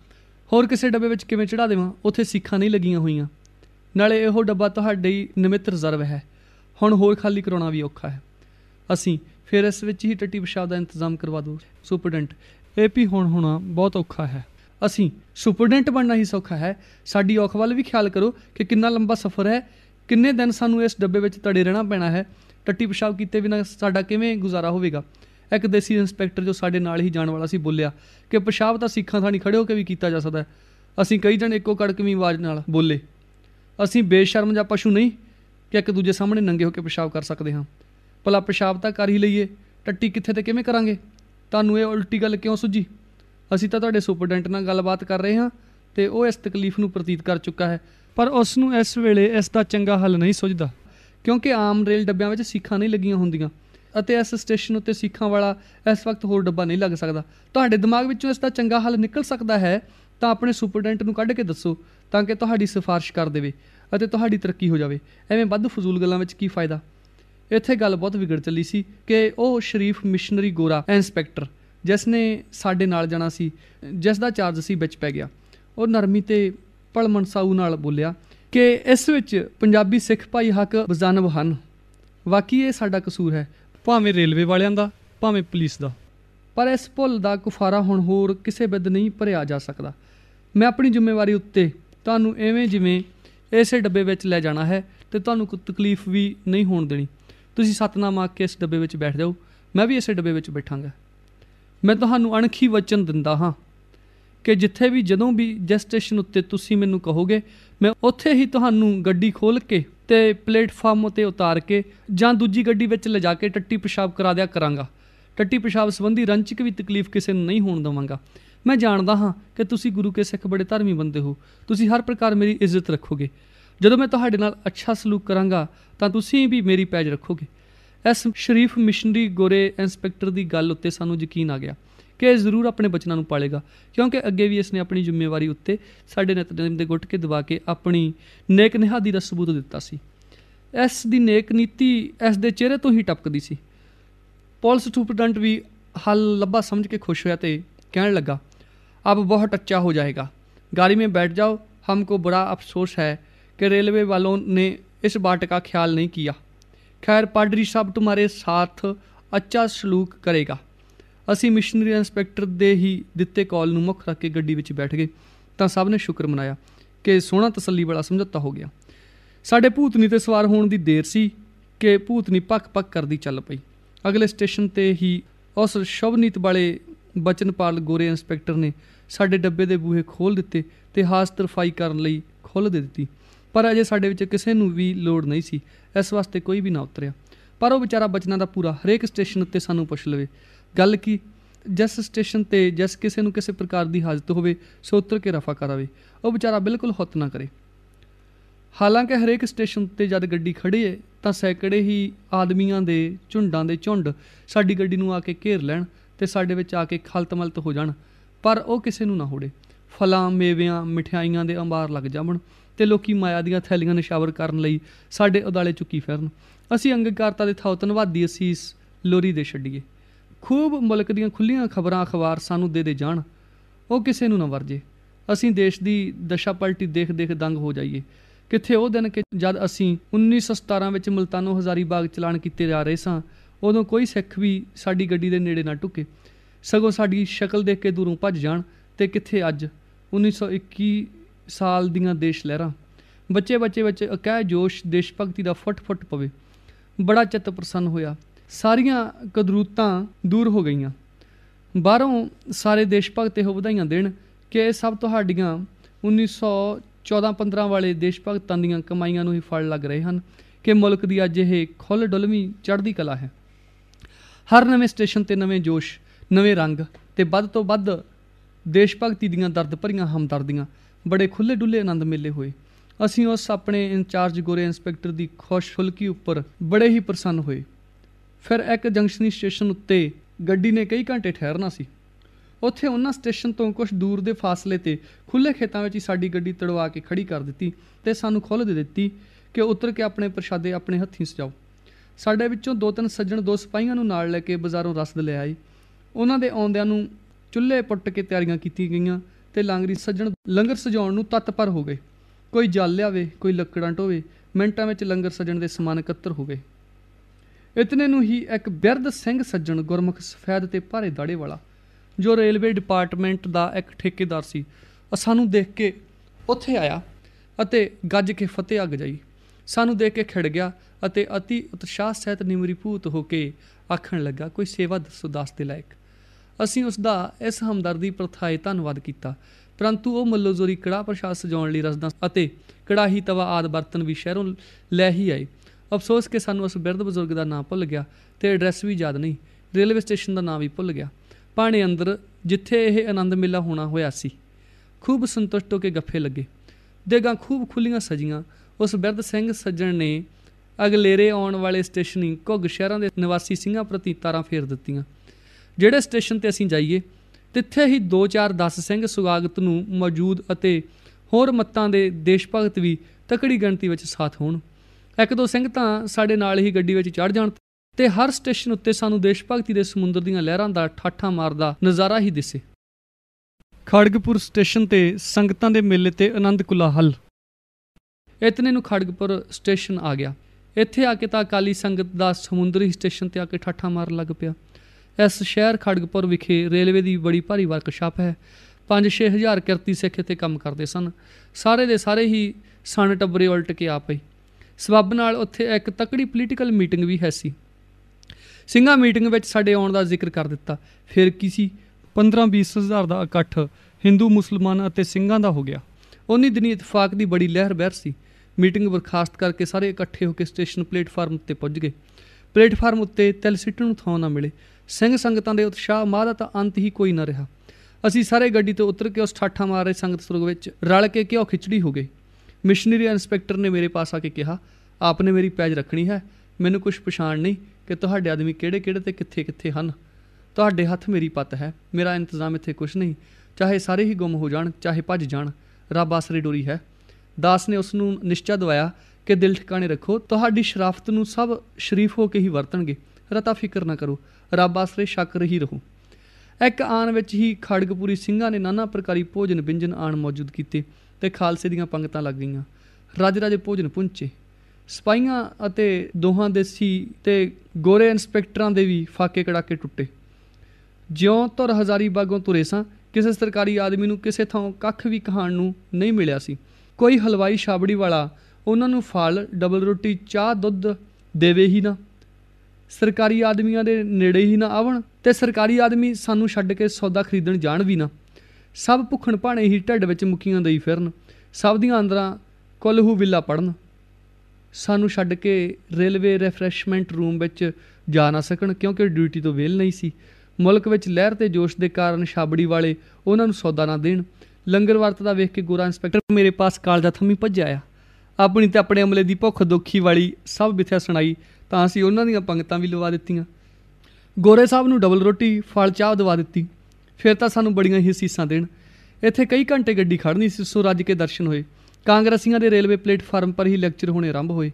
ਹੋਰ ਕਿਸੇ ਡੱਬੇ ਵਿੱਚ ਕਿਵੇਂ ਚੜਾ ਦੇਵਾਂ ਉੱਥੇ ਸਿੱਖਾਂ ਨਹੀਂ ਲੱਗੀਆਂ ਹੋਈਆਂ ਨਾਲੇ ਇਹੋ ਡੱਬਾ ਤੁਹਾਡੇ ਹੀ ਨਿਮਿਤ ਰਿਜ਼ਰਵ ਹੈ ਹੁਣ ਹੋਰ ਖਾਲੀ ਕਰਾਉਣਾ ਵੀ ਔਖਾ ਹੈ ਅਸੀਂ ਫਿਰ ਇਸ ਵਿੱਚ ਹੀ ਟੱਟੀ ਪਿਸ਼ਾਬ ਦਾ ਇੰਤਜ਼ਾਮ ਕਰਵਾ ਦੋ ਸੁਪਰਡੈਂਟ ਇਹ ਵੀ ਹੁਣ ਹੁਣਾ ਬਹੁਤ ਔਖਾ ਹੈ ਅਸੀਂ ਸੁਪਰਡੈਂਟ ਬਣਨਾ ਹੀ ਸੌਖਾ ਹੈ ਸਾਡੀ ਔਖ ਵੱਲ ਵੀ ਖਿਆਲ ਕਰੋ ਕਿ ਕਿੰਨਾ ਲੰਬਾ ਸਫ਼ਰ ਹੈ ਕਿੰਨੇ ਦਿਨ ਸਾਨੂੰ ਇਸ ਡੱਬੇ ਵਿੱਚ ਤੜੇ ਰਹਿਣਾ ਪੈਣਾ ਹੈ ਟੱਟੀ ਪਿਸ਼ਾਬ ਕੀਤੇ ਬਿਨਾਂ ਸਾਡਾ ਕਿਵੇਂ ਗੁਜ਼ਾਰਾ ਹੋਵੇਗਾ ਇੱਕ ਦੇਸੀ ਇੰਸਪੈਕਟਰ ਜੋ ਸਾਡੇ ਨਾਲ ਹੀ ਜਾਣ ਵਾਲਾ ਸੀ ਬੋਲਿਆ ਕਿ ਪਿਸ਼ਾਬ ਤਾਂ ਸਿੱਖਾਂ ਥਾਣੀ ਖੜੇ ਹੋ ਕੇ ਵੀ ਕੀਤਾ ਜਾ ਸਕਦਾ ਅਸੀਂ ਕਈ ਜਣ ਇੱਕੋ ਕੜਕਵੀਂ ਆਵਾਜ਼ ਨਾਲ ਬੋਲੇ ਅਸੀਂ ਬੇਸ਼ਰਮ ਜਾਂ ਪਸ਼ੂ ਨਹੀਂ ਕਿ ਇੱਕ ਦੂਜੇ ਸਾਹਮਣੇ ਨੰਗੇ ਹੋ ਕੇ ਪਿਸ਼ਾਬ ਕਰ ਸਕਦੇ ਹਾਂ ਭਲਾ ਪਿਸ਼ਾਬ ਤਾਂ ਕਰ ਹੀ ਲਈਏ ਟੱਟੀ ਕਿੱਥੇ ਤੇ ਕਿਵੇਂ ਕਰਾਂਗੇ ਤੁਹਾਨੂੰ ਇਹ ਉਲਟੀ ਗੱਲ ਕਿਉਂ ਸੁਝੀ ਅਸੀਂ ਤਾਂ ਤੁਹਾਡੇ ਸੁਪਰਡੈਂਟ ਨਾਲ ਗੱਲਬਾਤ ਕਰ ਰਹੇ ਹਾਂ ਤੇ ਉਹ ਇਸ ਤਕਲੀਫ ਨੂੰ ਪ੍ਰਤੀਤ ਕਰ ਚੁੱਕਾ ਹੈ ਪਰ ਉਸ ਨੂੰ ਇਸ ਵੇਲੇ ਇਸ ਦਾ ਚੰਗਾ ਹੱਲ ਨਹੀਂ ਸੁਝਦਾ ਕਿਉਂਕਿ ਆਮ ਰੇਲ ਡੱਬਿਆਂ ਵਿੱਚ ਸੀਖਾਂ ਨਹੀਂ ਲੱਗੀਆਂ ਹੁੰਦੀਆਂ ਅਤੇ ਇਸ ਸਟੇਸ਼ਨ ਉੱਤੇ ਸੀਖਾਂ ਵਾਲਾ ਇਸ ਵਕਤ ਹੋਰ ਡੱਬਾ ਨਹੀਂ ਲੱਗ ਸਕਦਾ ਤੁਹਾਡੇ ਦਿਮਾਗ ਵਿੱਚੋਂ ਇਸ ਦਾ ਚੰਗਾ ਹੱਲ ਨਿਕਲ ਸਕਦਾ ਹੈ ਤਾਂ ਆਪਣੇ ਸੁਪਰਡੈਂਟ ਨੂੰ ਕੱਢ ਕੇ ਦੱਸੋ ਤਾਂ ਕਿ ਤੁਹਾਡੀ ਸਿਫਾਰਿਸ਼ ਕਰ ਦੇਵੇ ਅਤੇ ਤੁਹਾਡੀ ਤਰੱਕੀ ਹੋ ਜਾਵੇ ਐਵੇਂ ਵੱਧ ਫਜ਼ੂਲ ਗੱਲਾਂ ਵਿੱਚ ਕੀ ਫਾਇਦਾ ਇੱਥੇ ਗੱਲ ਬਹੁਤ ਵਿਗੜ ਚੱਲੀ ਸੀ ਕਿ ਉਹ ਸ਼ਰੀਫ ਮਿਸ਼ਨਰੀ ਗੋਰਾ ਇਨਸਪੈਕਟਰ ਜਿਸ ਨੇ ਸਾਡੇ ਨਾਲ ਜਾਣਾ ਸੀ ਜਿਸ ਦਾ ਚਾਰਜ ਸੀ ਵਿੱਚ ਪੈ ਗਿਆ ਉਹ ਨਰਮੀ ਤੇ ਪਲਮਨ ਸਾਊ ਨਾਲ ਬੋਲਿਆ ਕਿ ਇਸ ਵਿੱਚ ਪੰਜਾਬੀ ਸਿੱਖ ਭਾਈ ਹੱਕ ਬਜ਼ਾਨਵ ਹਨ ਵਾਕੀ ਇਹ ਸਾਡਾ ਕਸੂਰ ਹੈ ਭਾਵੇਂ ਰੇਲਵੇ ਵਾਲਿਆਂ ਦਾ ਭਾਵੇਂ ਪੁਲਿਸ ਦਾ ਪਰ ਇਸ ਭੁੱਲ ਦਾ ਕੁਫਾਰਾ ਹੁਣ ਹੋਰ ਕਿਸੇ ਬਿੱਦ ਨਹੀਂ ਭਰਿਆ ਜਾ ਸਕਦਾ ਮੈਂ ਆਪਣੀ ਜ਼ਿੰਮੇਵਾਰੀ ਉੱਤੇ ਤੁਹਾਨੂੰ ਐਵੇਂ ਜਿਵੇਂ ਇਸੇ ਡੱਬੇ ਵਿੱਚ ਲੈ ਜਾਣਾ ਹੈ ਤੇ ਤੁਹਾਨੂੰ ਕੋਈ ਤਕਲੀਫ ਵੀ ਨਹੀਂ ਹੋਣ ਦੇਣੀ ਤੁਸੀਂ ਸਤਨਾਮ ਆ ਕੇ ਇਸ ਡੱਬੇ ਵਿੱਚ ਬੈਠ ਜਾਓ ਮੈਂ ਵੀ ਇਸੇ ਡੱਬੇ ਵਿੱਚ ਬੈਠਾਂਗਾ ਮੈਂ ਤੁਹਾਨੂੰ ਅਣਖੀ ਵਚਨ ਦਿੰਦਾ ਹਾਂ ਕਿ ਜਿੱਥੇ ਵੀ ਜਦੋਂ ਵੀ ਜਸਟੇਸ਼ਨ ਉੱਤੇ ਤੁਸੀਂ ਮੈਨੂੰ ਕਹੋਗੇ ਮੈਂ ਉੱਥੇ ਹੀ ਤੁਹਾਨੂੰ ਗੱਡੀ ਖੋਲ ਕੇ ਤੇ ਪਲੇਟਫਾਰਮ ਉਤੇ ਉਤਾਰ ਕੇ ਜਾਂ ਦੂਜੀ ਗੱਡੀ ਵਿੱਚ ਲਿਜਾ ਕੇ ਟੱਟੀ ਪਿਸ਼ਾਬ ਕਰਾ ਦਿਆ ਕਰਾਂਗਾ ਟੱਟੀ ਪਿਸ਼ਾਬ ਸੰਬੰਧੀ ਰੰਚਕ ਵੀ ਤਕਲੀਫ ਕਿਸੇ ਨੂੰ ਨਹੀਂ ਹੋਣ ਦਵਾਂਗਾ ਮੈਂ ਜਾਣਦਾ ਹਾਂ ਕਿ ਤੁਸੀਂ ਗੁਰੂ ਕੇ ਸਿੱਖ ਬੜੇ ਧਰਮੀ ਬੰਦੇ ਹੋ ਤੁਸੀਂ ਹਰ ਪ੍ਰਕਾਰ ਮੇਰੀ ਇੱਜ਼ਤ ਰੱਖੋਗੇ ਜਦੋਂ ਮੈਂ ਤੁਹਾਡੇ ਨਾਲ ਅੱਛਾ ਸਲੂਕ ਕਰਾਂਗਾ ਤਾਂ ਤੁਸੀਂ ਵੀ ਮੇਰੀ ਪੈਜ ਰੱਖੋਗੇ ਇਸ ਸ਼ਰੀਫ ਮਿਸ਼ਨਰੀ ਗੋਰੇ ਇਨਸਪੈਕਟਰ ਦੀ ਗੱਲ ਉੱਤੇ ਸਾਨੂੰ ਯਕੀਨ ਆ ਗਿਆ ਕਿ ਇਹ ਜ਼ਰੂਰ ਆਪਣੇ ਬਚਨਾਂ ਨੂੰ ਪਾਲੇਗਾ ਕਿਉਂਕਿ ਅੱਗੇ ਵੀ ਇਸ ਨੇ ਆਪਣੀ ਜ਼ਿੰਮੇਵਾਰੀ ਉੱਤੇ ਸਾਡੇ ਨਿਤਨੇਮ ਦੇ ਗੁੱਟ ਕੇ ਦਬਾ ਕੇ ਆਪਣੀ ਨੇਕ ਨਿਹਾਦੀ ਦਾ ਸਬੂਤ ਦਿੱਤਾ ਸੀ ਇਸ ਦੀ ਨੇਕ ਨੀਤੀ ਇਸ ਦੇ ਚਿਹਰੇ ਤੋਂ ਹੀ ਟਪਕਦੀ ਸੀ ਪੁਲਿਸ ਸੁਪਰਡੈਂਟ ਵੀ ਹੱਲ ਲੱਭਾ ਸਮਝ ਕੇ ਖੁਸ਼ ਹੋਇਆ ਤੇ ਕਹਿਣ ਲੱਗਾ ਅਬ ਬਹੁਤ ਅੱਛਾ ਹੋ ਜਾਏਗਾ ਗਾੜੀ में ਬੈਠ ਜਾਓ ਹਮਕੋ बड़ा ਅਫਸੋਸ ਹੈ ਕਿ ਰੇਲਵੇ वालों ਨੇ ਇਸ बात का ख्याल नहीं किया खैर पाडरी साहब तुम्हारे ਸਾਥ ਅੱਛਾ ਸਲੂਕ ਕਰੇਗਾ ਅਸੀਂ ਮਿਸ਼ਨਰੀ ਇਨਸਪੈਕਟਰ ਦੇ ਹੀ ਦਿੱਤੇ ਕਾਲ ਨੂੰ ਮੁੱਖ ਰੱਖ ਕੇ ਗੱਡੀ ਵਿੱਚ ਬੈਠ ਗਏ ਤਾਂ ਸਭ ਨੇ ਸ਼ੁਕਰ ਮਨਾਇਆ ਕਿ ਸੋਹਣਾ ਤਸੱਲੀ ਵਾਲਾ ਸਮਝੌਤਾ ਹੋ ਗਿਆ ਸਾਡੇ ਭੂਤਨੀ ਤੇ ਸਵਾਰ ਹੋਣ ਦੀ ਦੇਰ ਸੀ ਕਿ ਭੂਤਨੀ ਪੱਕ ਪੱਕ ਕਰਦੀ ਚੱਲ ਪਈ ਅਗਲੇ ਸਟੇਸ਼ਨ ਤੇ ਹੀ ਉਸ ਸ਼ਵਨੀਤ ਵਾਲੇ ਬਚਨਪਾਲ ਗੋਰੇ ਇੰਸਪੈਕਟਰ ਨੇ ਸਾਡੇ ਡੱਬੇ ਦੇ ਬੂਹੇ ਖੋਲ ਦਿੱਤੇ ਤੇ ਹਾਸ ਤਰਫਾਈ ਕਰਨ ਲਈ ਖੁੱਲ ਦੇ ਦਿੱਤੀ ਪਰ ਅਜੇ ਸਾਡੇ ਵਿੱਚ ਕਿਸੇ ਨੂੰ ਵੀ ਲੋੜ ਨਹੀਂ ਸੀ ਇਸ ਵਾਸਤੇ ਕੋਈ ਵੀ ਨਾ ਉਤਰਿਆ ਪਰ ਉਹ ਵਿਚਾਰਾ ਬਚਨਾਂ ਦਾ ਪੂਰਾ ਹਰੇਕ ਸਟੇਸ਼ਨ ਉੱਤੇ ਸਾਨੂੰ ਪੁੱਛ ਲਵੇ ਗੱਲ ਕੀ ਜਿਸ ਸਟੇਸ਼ਨ ਤੇ ਜਿਸ ਕਿਸੇ ਨੂੰ ਕਿਸੇ ਪ੍ਰਕਾਰ ਦੀ ਹਾਜ਼ਤ ਹੋਵੇ ਸੋ ਉਤਰ ਕੇ ਰਫਾ ਕਰਾਵੇ ਉਹ ਵਿਚਾਰਾ ਬਿਲਕੁਲ ਹੁੱਤ ਨਾ ਕਰੇ ਹਾਲਾਂਕਿ ਹਰੇਕ ਸਟੇਸ਼ਨ ਉੱਤੇ ਜਦ ਗੱਡੀ ਖੜੀ ਹੈ ਤਾਂ ਸੈਂਕੜੇ ਹੀ ਆਦਮੀਆਂ ਦੇ ਝੁੰਡਾਂ ਦੇ ਝੁੰਡ ਸਾਡੀ ਗੱਡੀ ਨੂੰ ਆ ਕੇ ਘੇਰ ਲੈਣ ਤੇ ਸਾਡੇ ਵਿੱਚ ਆ ਕੇ ਖਲਤਮਲਤ ਹੋ ਜਾਣ ਪਰ ਉਹ ਕਿਸੇ ਨੂੰ ਨਾ ਹੋੜੇ ਫਲਾਂ ਮੇਵਿਆਂ ਮਠਿਆਈਆਂ ਦੇ ਅੰਬਾਰ ਲੱਗ ਜਾਵਣ ਤੇ ਲੋਕੀ ਮਾਇਆ ਦੀਆਂ ਥੈਲੀਆਂ ਨਿਸ਼ਾਵਰ ਕਰਨ ਲਈ ਸਾਡੇ ਉਦਾਲੇ ਚੁੱਕੀ ਫਿਰਨ ਅਸੀਂ ਅੰਗਕਾਰਤਾ ਦੇ ਥਾਉ ਧੰਨਵਾਦੀ ਅਸੀਸ ਲੋਰੀ ਦੇ ਛੱਡੀਏ ਖੂਬ ਮੁਲਕ ਦੀਆਂ ਖੁੱਲੀਆਂ ਖਬਰਾਂ ਅਖਬਾਰ ਸਾਨੂੰ ਦੇ ਦੇ ਜਾਣ ਉਹ ਕਿਸੇ ਨੂੰ ਨਾ ਵਰਜੇ ਅਸੀਂ ਦੇਸ਼ ਦੀ ਦਸ਼ਾ ਪਲਟੀ ਦੇਖ ਦੇਖ ਦੰਗ ਹੋ ਜਾਈਏ ਕਿੱਥੇ ਉਹ ਦਿਨ ਕਿ ਜਦ ਅਸੀਂ 1917 ਵਿੱਚ ਮਲਤਾਨੋ ਹਜ਼ਾਰੀ ਬਾਗ ਚਲਾਨ ਕੀਤੇ ਜਾ ਰਹੇ ਸਾਂ ਉਦੋਂ ਕੋਈ ਸਿੱਖ ਵੀ ਸਾਡੀ ਗੱਡੀ ਦੇ ਨੇੜੇ ਨਾ ਟੁਕੇ ਸਗੋਂ ਸਾਡੀ ਸ਼ਕਲ ਦੇਖ ਕੇ ਦੂਰੋਂ ਭੱਜ ਜਾਣ ਤੇ ਕਿੱਥੇ ਅੱਜ 1921 ਸਾਲ ਦੀਆਂ ਦੇਸ਼ ਲਹਿਰਾਂ ਬੱਚੇ ਬੱਚੇ ਵਿੱਚ ਅਕਹਿ ਜੋਸ਼ ਦੇਸ਼ ਭਗਤੀ ਦਾ ਫੁੱਟ ਫੁੱਟ ਪਵੇ ਬੜਾ ਚਿੱਤ ਪ੍ਰਸੰਨ ਹੋਇਆ ਸਾਰੀਆਂ ਕਦਰੂਤਾਂ ਦੂਰ ਹੋ ਗਈਆਂ ਬਾਹਰੋਂ ਸਾਰੇ ਦੇਸ਼ ਭਗਤ ਇਹੋ ਵਧਾਈਆਂ ਦੇਣ ਕਿ ਇਹ ਸਭ ਤੁਹਾਡੀਆਂ 1914-15 ਵਾਲੇ ਦੇਸ਼ ਭਗਤਾਂ ਦੀਆਂ ਕਮਾਈਆਂ ਨੂੰ ਹੀ ਫਲ ਲੱਗ ਰਹੇ ਹਨ ਕਿ ਮੁਲਕ ਦੀ ਅੱਜ ਇਹ ਖੁੱਲ ਡੁਲਵੀਂ ਚੜ੍ਹਦੀ ਕਲਾ ਹੈ ਹਰ ਨਵੇਂ ਸਟੇਸ਼ਨ ਤੇ ਨਵੇਂ ਜੋਸ਼ ਨਵੇਂ ਰੰਗ ਤੇ ਵੱਧ ਤੋਂ ਵੱਧ ਦੇਸ਼ ਭਗਤੀ ਦੀਆਂ ਦਰਦ ਭਰੀਆਂ ਹਮਦਰਦੀਆਂ ਬੜੇ ਖੁੱਲੇ ਡੁੱਲੇ ਆਨੰਦ ਮੇਲੇ ਹੋਏ ਅਸੀਂ ਉਸ ਆਪਣੇ ਇੰਚਾਰਜ ਗੋਰੇ ਇੰਸਪੈਕਟਰ ਦੀ ਖੁਸ਼ ਫੁਲਕੀ ਉੱਪਰ ਬੜੇ ਹੀ ਪ੍ਰਸੰਨ ਹੋਏ ਫਿਰ ਇੱਕ ਜੰਕਸ਼ਨੀ ਸਟੇਸ਼ਨ ਉੱਤੇ ਗੱਡੀ ਨੇ ਕਈ ਘੰਟੇ ਠਹਿਰਨਾ ਸੀ ਉੱਥੇ ਉਹਨਾਂ ਸਟੇਸ਼ਨ ਤੋਂ ਕੁਝ ਦੂਰ ਦੇ ਫਾਸਲੇ ਤੇ ਖੁੱਲੇ ਖੇਤਾਂ ਵਿੱਚ ਹੀ ਸਾਡੀ ਗੱਡੀ ਤੜਵਾ ਕੇ ਖੜੀ ਕਰ ਦਿੱਤੀ ਤੇ ਸਾਨੂੰ ਖੁੱਲ੍ਹ ਦੇ ਦਿੱਤੀ ਕਿ ਉਤਰ ਕੇ ਆਪਣੇ ਪ੍ਰਸ਼ਾਦੇ ਆਪਣੇ ਹੱਥੀਂ ਸਜਾਓ ਸਾਡੇ ਵਿੱਚੋਂ ਦੋ ਤਿੰਨ ਸੱਜਣ ਦੋ ਸਿਪਾਹੀਆਂ ਨੂੰ ਨਾਲ ਲੈ ਕੇ ਬਾਜ਼ਾਰੋਂ ਰਸਦ ਲੈ ਆਏ ਉਹਨਾਂ ਦੇ ਆਉਂਦਿਆਂ ਨੂੰ ਚੁੱਲ੍ਹੇ ਪੁੱਟ ਕੇ ਤਿਆਰੀਆਂ ਕੀਤੀਆਂ ਗਈਆਂ ਤੇ ਲਾਂਗਰੀ ਸੱਜਣ ਲੰਗਰ ਸਜਾਉਣ ਨੂੰ ਤਤਪਰ ਹੋ ਗਏ ਕੋਈ ਜਲ ਲਿਆਵੇ ਕੋਈ ਲੱਕੜਾਂ ਢੋਵੇ ਮਿੰਟਾਂ ਵਿੱਚ ਲੰਗਰ ਸਜਣ ਦੇ ਸਮਾਨ ਇਕੱਤਰ ਹੋ ਗਏ ਇਤਨੇ ਨੂੰ ਹੀ ਇੱਕ ਬਿਰਦ ਸਿੰਘ ਸੱਜਣ ਗੁਰਮੁਖ ਸਫੈਦ ਤੇ ਭਾਰੇ ਦਾੜੇ ਵਾਲਾ ਜੋ ਰੇਲਵੇ ਡਿਪਾਰਟਮੈਂਟ ਦਾ ਇੱਕ ਠੇਕੇਦਾਰ ਸੀ ਸਾਨੂੰ ਦੇਖ ਕੇ ਉੱਥੇ ਆਇਆ ਅਤੇ ਗੱਜ ਕੇ ਫਤਿਹ ਅਗ ਜਾਈ ਸਾਨੂੰ ਦੇਖ ਕੇ ਖਿੜ ਗਿਆ ਅਤੇ অতি ਉਤਸ਼ਾਹ ਸਹਿਤ ਨਿਮਰੀਪੂਤ ਹੋ ਕੇ ਆਖਣ ਲੱਗਾ ਕੋਈ ਸੇਵਾ ਦੱਸੋ ਦੱਸ ਦੇ ਲਾਇਕ ਅਸੀਂ ਉਸ ਦਾ ਇਸ ਹਮਦਰਦੀ ਪ੍ਰਥਾਏ ਧੰਨਵਾਦ ਕੀਤਾ ਪਰੰਤੂ ਉਹ ਮੱਲੋਜ਼ੋਰੀ ਕੜਾ ਪ੍ਰਸ਼ਾਦ ਸਜਾਉਣ ਲਈ ਰਸਦਾਂ ਅਤੇ ਕੜਾਹੀ ਤਵਾ ਆਦ ਬਰਤਨ ਵੀ ਸ਼ਹਿਰੋਂ ਲੈ ਹੀ ਆਏ ਅਫਸੋਸ ਕਿ ਸਾਨੂੰ ਉਸ ਬਿਰਧ ਬਜ਼ੁਰਗ ਦਾ ਨਾਮ ਭੁੱਲ ਗਿਆ ਤੇ ਐਡਰੈਸ ਵੀ ਯਾਦ ਨਹੀਂ ਰੇਲਵੇ ਸਟੇਸ਼ਨ ਦਾ ਨਾਮ ਵੀ ਭੁੱਲ ਗਿਆ ਪਾਣੇ ਅੰਦਰ ਜਿੱਥੇ ਇਹ ਆਨੰਦ ਮੇਲਾ ਹੋਣਾ ਹੋਇਆ ਸੀ ਖੂਬ ਸੰਤੁਸ਼ਟ ਹੋ ਕੇ ਗੱਫੇ ਲੱਗੇ ਦੇਗਾ ਖੂਬ ਖੁੱਲੀਆਂ ਸਜੀਆਂ ਉਸ ਬਿਰਧ ਸਿੰਘ ਸੱਜਣ ਨੇ ਅਗਲੇਰੇ ਆਉਣ ਵਾਲੇ ਸਟੇਸ਼ਨੀ ਘੁੱਗ ਸ਼ਹਿਰਾਂ ਦੇ ਨਿਵਾਸੀ ਸਿੰਘਾਂ ਪ੍ਰਤੀ ਤਾਰਾਂ ਫੇਰ ਦਿੱਤੀਆਂ ਜਿਹੜੇ ਸਟੇਸ਼ਨ ਤੇ ਅਸੀਂ ਜਾਈਏ ਤਿੱਥੇ ਹੀ 2-4-10 ਸਿੰਘ ਸਵਾਗਤ ਨੂੰ ਮੌਜੂਦ ਅਤੇ ਹੋਰ ਮੱਤਾਂ ਦੇ ਦੇਸ਼ ਭਗਤ ਵੀ ਤਕੜੀ ਗਿਣਤੀ ਵਿੱਚ ਸਾਥ ਹੋਣ ਇੱਕ ਦੋ ਸਿੰਘ ਤਾਂ ਸਾਡੇ ਨਾਲ ਹੀ ਗੱਡੀ ਵਿੱਚ ਚੜ ਜਾਣ ਤੇ ਹਰ ਸਟੇਸ਼ਨ ਉੱਤੇ ਸਾਨੂੰ ਦੇਸ਼ ਭਗਤੀ ਦੇ ਸਮੁੰਦਰ ਦੀਆਂ ਲਹਿਰਾਂ ਦਾ ਠਾਠਾ ਮਾਰਦਾ ਨਜ਼ਾਰਾ ਹੀ ਦਿਸੇ ਖੜਗਪੁਰ ਸਟੇਸ਼ਨ ਤੇ ਸੰਗਤਾਂ ਦੇ ਮੇਲੇ ਤੇ ਆਨੰਦ ਕੁਲਾਹਲ ਇਤਨੇ ਨੂੰ ਖੜਗਪੁਰ ਸਟੇਸ਼ਨ ਆ ਗਿਆ ਇੱਥੇ ਆ ਕੇ ਤਾਂ ਅਕਾਲੀ ਸੰਗਤ ਦਾ ਸਮੁੰਦਰੀ ਸਟੇਸ਼ਨ ਤੇ ਆ ਕੇ ਠਾਠਾ ਮਾਰਨ ਲੱਗ ਪਿਆ ਇਸ ਸ਼ਹਿਰ ਖੜਗਪੁਰ ਵਿਖੇ ਰੇਲਵੇ ਦੀ ਬੜੀ ਭਾਰੀ ਵਰਕਸ਼ਾਪ ਹੈ 5-6000 ਕਿਰਤੀ ਸਿੱਖ ਇੱਥੇ ਕੰਮ ਕਰਦੇ ਸਨ ਸਾਰੇ ਦੇ ਸਾਰੇ ਹੀ ਸਣ ਟੱਬਰੇ ਉਲਟ ਕੇ ਆ ਪਈ ਸਬੱਬ ਨਾਲ ਉੱਥੇ ਇੱਕ ਤਕੜੀ ਪੋਲੀਟੀਕਲ ਮੀਟਿੰਗ ਵੀ ਹੈ ਸੀ ਸਿੰਘਾ ਮੀਟਿੰਗ ਵਿੱਚ ਸਾਡੇ ਆਉਣ ਦਾ ਜ਼ਿਕਰ ਕਰ ਦਿੱਤਾ ਫਿਰ ਕੀ ਸੀ 15 20000 ਦਾ ਇਕੱਠ ਹਿੰਦੂ ਮੁਸਲਮਾਨ ਅਤੇ ਸਿੰਘਾਂ ਦਾ ਹੋ ਗਿਆ ਉਨੀ ਦਿਨੀ ਇਤਫਾਕ ਦੀ ਬੜੀ ਲਹਿਰ ਬਹਿਰ ਸੀ ਮੀਟਿੰਗ ਬਰਖਾਸਤ ਕਰਕੇ ਸਾਰੇ ਇਕੱਠੇ ਹੋ ਕੇ ਸਟੇਸ਼ਨ ਪਲੇਟਫਾਰਮ ਉੱਤੇ ਪਹੁੰਚ ਗਏ ਪਲੇਟਫਾਰਮ ਉੱਤੇ ਤਿਲ ਸਿੱਟਣ ਨੂੰ ਥਾਂ ਨਾ ਮਿਲੇ ਸਿੰਘ ਸੰਗਤਾਂ ਦੇ ਉਤਸ਼ਾਹ ਮਾਹ ਦਾ ਤਾਂ ਅੰਤ ਹੀ ਕੋਈ ਨਾ ਰਿਹਾ ਅਸੀਂ ਸਾਰੇ ਗੱਡੀ ਤੋਂ ਉਤਰ ਕੇ ਉਸ ਠਾਠਾ ਮਾਰ ਰਹੇ ਸੰਗਤ ਸੁਰਗ ਵਿੱਚ ਰਲ ਕੇ ਕਿਉਂ ਖਿਚੜੀ ਹੋ ਗਏ ਮਿਸ਼ਨਰੀ ਇਨਸਪੈਕਟਰ ਨੇ ਮੇਰੇ ਪਾਸ ਆ ਕੇ ਕਿਹਾ ਆਪਨੇ ਮੇਰੀ ਪੈਜ ਰੱਖਣੀ ਹੈ ਮੈਨੂੰ ਕੁਝ ਪਛਾਣ ਨਹੀਂ ਕਿ ਤੁਹਾਡੇ ਆਦਮੀ ਕਿਹੜੇ-ਕਿਹੜੇ ਤੇ ਕਿੱਥੇ-ਕਿੱਥੇ ਹਨ ਤੁਹਾਡੇ ਹੱਥ ਮੇਰੀ ਪਤ ਹੈ ਮੇਰਾ ਇੰਤਜ਼ਾਮ ਇੱਥੇ ਕੁਝ ਨਹੀਂ ਚਾਹੇ ਸਾਰੇ ਹੀ ਗੁੰਮ ਹੋ ਜਾਣ ਚਾਹੇ ਭੱਜ ਜਾਣ ਰੱਬ ਆਸਰੇ ਡੋਰੀ ਹੈ ਦਾਸ ਨੇ ਉਸ ਨੂੰ ਨਿਸ਼ਚਾ ਦਵਾਇਆ ਕਿ ਦਿਲ ਠਿਕਾਣੇ ਰੱਖੋ ਤੁਹਾਡੀ ਸ਼ਰਾਫਤ ਨੂੰ ਸਭ ਸ਼ਰੀਫ ਹੋ ਕੇ ਹੀ ਵਰਤਣਗੇ ਰਤਾ ਫਿਕਰ ਨਾ ਕਰੋ ਰੱਬ ਆਸਰੇ ਸ਼ੱਕ ਰਹੀ ਰਹੋ ਇੱਕ ਆਣ ਵਿੱਚ ਹੀ ਖੜਗਪੁਰੀ ਸਿੰਘਾਂ ਨੇ ਨਾਨਾ ਪ੍ਰਕਾਰੀ ਭੋਜਨ ਵਿੰਜਨ ਆਣ ਮੌਜੂਦ ਕੀਤੇ ਤੇ ਖਾਲਸੇ ਦੀਆਂ ਪੰਗਤਾਂ ਲੱਗ ਗਈਆਂ ਰਾਜ ਰਾਜੇ ਭੋਜਨ ਪਹੁੰਚੇ ਸਪਾਈਆਂ ਅਤੇ ਦੋਹਾਂ ਦੇਸੀ ਤੇ ਗੋਰੇ ਇਨਸਪੈਕਟਰਾਂ ਦੇ ਵੀ ਫਾਕੇ ਕੜਾਕੇ ਟੁੱਟੇ ਜਿਉਂ ਤੁਰ ਹਜ਼ਾਰੀ ਬਾਗੋਂ ਤੁਰੇ ਸਾਂ ਕਿਸੇ ਸਰਕਾਰੀ ਆਦਮੀ ਨੂੰ ਕਿਸੇ ਥਾਂ ਕੱਖ ਵੀ ਕਹਾਣ ਨੂੰ ਨਹੀਂ ਮਿਲਿਆ ਸੀ ਕੋਈ ਹਲਵਾਈ ਛਾਬੜੀ ਵਾਲਾ ਉਹਨਾਂ ਨੂੰ ਫਲ ਡਬਲ ਰੋਟੀ ਚਾਹ ਦੁੱਧ ਦੇਵੇ ਹੀ ਨਾ ਸਰਕਾਰੀ ਆਦਮੀਆਂ ਦੇ ਨੇੜੇ ਹੀ ਨਾ ਆਵਣ ਤੇ ਸਰਕਾਰੀ ਆਦਮੀ ਸਾਨੂੰ ਛੱਡ ਕੇ ਸੌਦਾ ਖਰੀਦਣ ਜਾਣ ਵੀ ਨਾ ਸਭ ਭੁੱਖਣ ਭਾਣੇ ਹੀ ਢੱਡ ਵਿੱਚ ਮੁਕੀਆਂ ਦਈ ਫਿਰਨ ਸਭ ਦੀਆਂ ਅੰਦਰਾਂ ਕੁਲਹੂ ਵਿੱਲਾ ਪੜਨ ਸਾਨੂੰ ਛੱਡ ਕੇ ਰੇਲਵੇ ਰਿਫਰੈਸ਼ਮੈਂਟ ਰੂਮ ਵਿੱਚ ਜਾ ਨਾ ਸਕਣ ਕਿਉਂਕਿ ਡਿਊਟੀ ਤੋਂ ਵੇਲ ਨਹੀਂ ਸੀ ਮੁਲਕ ਵਿੱਚ ਲਹਿਰ ਤੇ ਜੋਸ਼ ਦੇ ਕਾਰਨ ਛਾਬੜੀ ਵਾਲੇ ਉਹਨਾਂ ਨੂੰ ਸੌਦਾ ਨਾ ਦੇਣ ਲੰਗਰ ਵਰਤਦਾ ਵੇਖ ਕੇ ਗੋਰਾ ਇੰਸਪੈਕਟਰ ਮੇਰੇ ਪਾਸ ਕਾਲਜਾ ਥੰਮੀ ਭੱਜ ਆਇਆ ਆਪਣੀ ਤੇ ਆਪਣੇ ਅਮਲੇ ਦੀ ਭੁੱਖ ਦੁੱਖੀ ਵਾਲੀ ਸਭ ਵਿਥਿਆ ਸੁਣਾਈ ਤਾਂ ਅਸੀਂ ਉਹਨਾਂ ਦੀਆਂ ਪੰਗਤਾਂ ਵੀ ਲਵਾ ਦਿੱਤੀਆਂ ਗੋਰੇ ਸਾਹਿਬ ਨੂੰ ਡਬਲ ਰੋਟੀ ਫਲ ਚਾਹ ਦਵਾ ਦਿੱਤੀ ਫਿਰ ਤਾਂ ਸਾਨੂੰ ਬੜੀਆਂ ਹੀ ਸੀਸਾਂ ਦੇਣ ਇੱਥੇ ਕਈ ਘੰਟੇ ਗੱਡੀ ਖੜਨੀ ਸੀ ਸੋ ਰੱਜ ਕੇ ਦਰਸ਼ਨ ਹੋਏ ਕਾਂਗਰਸੀਆਂ ਦੇ ਰੇਲਵੇ ਪਲੇਟਫਾਰਮ ਪਰ ਹੀ ਲੈਕਚਰ ਹੋਣੇ ਆਰੰਭ ਹੋਏ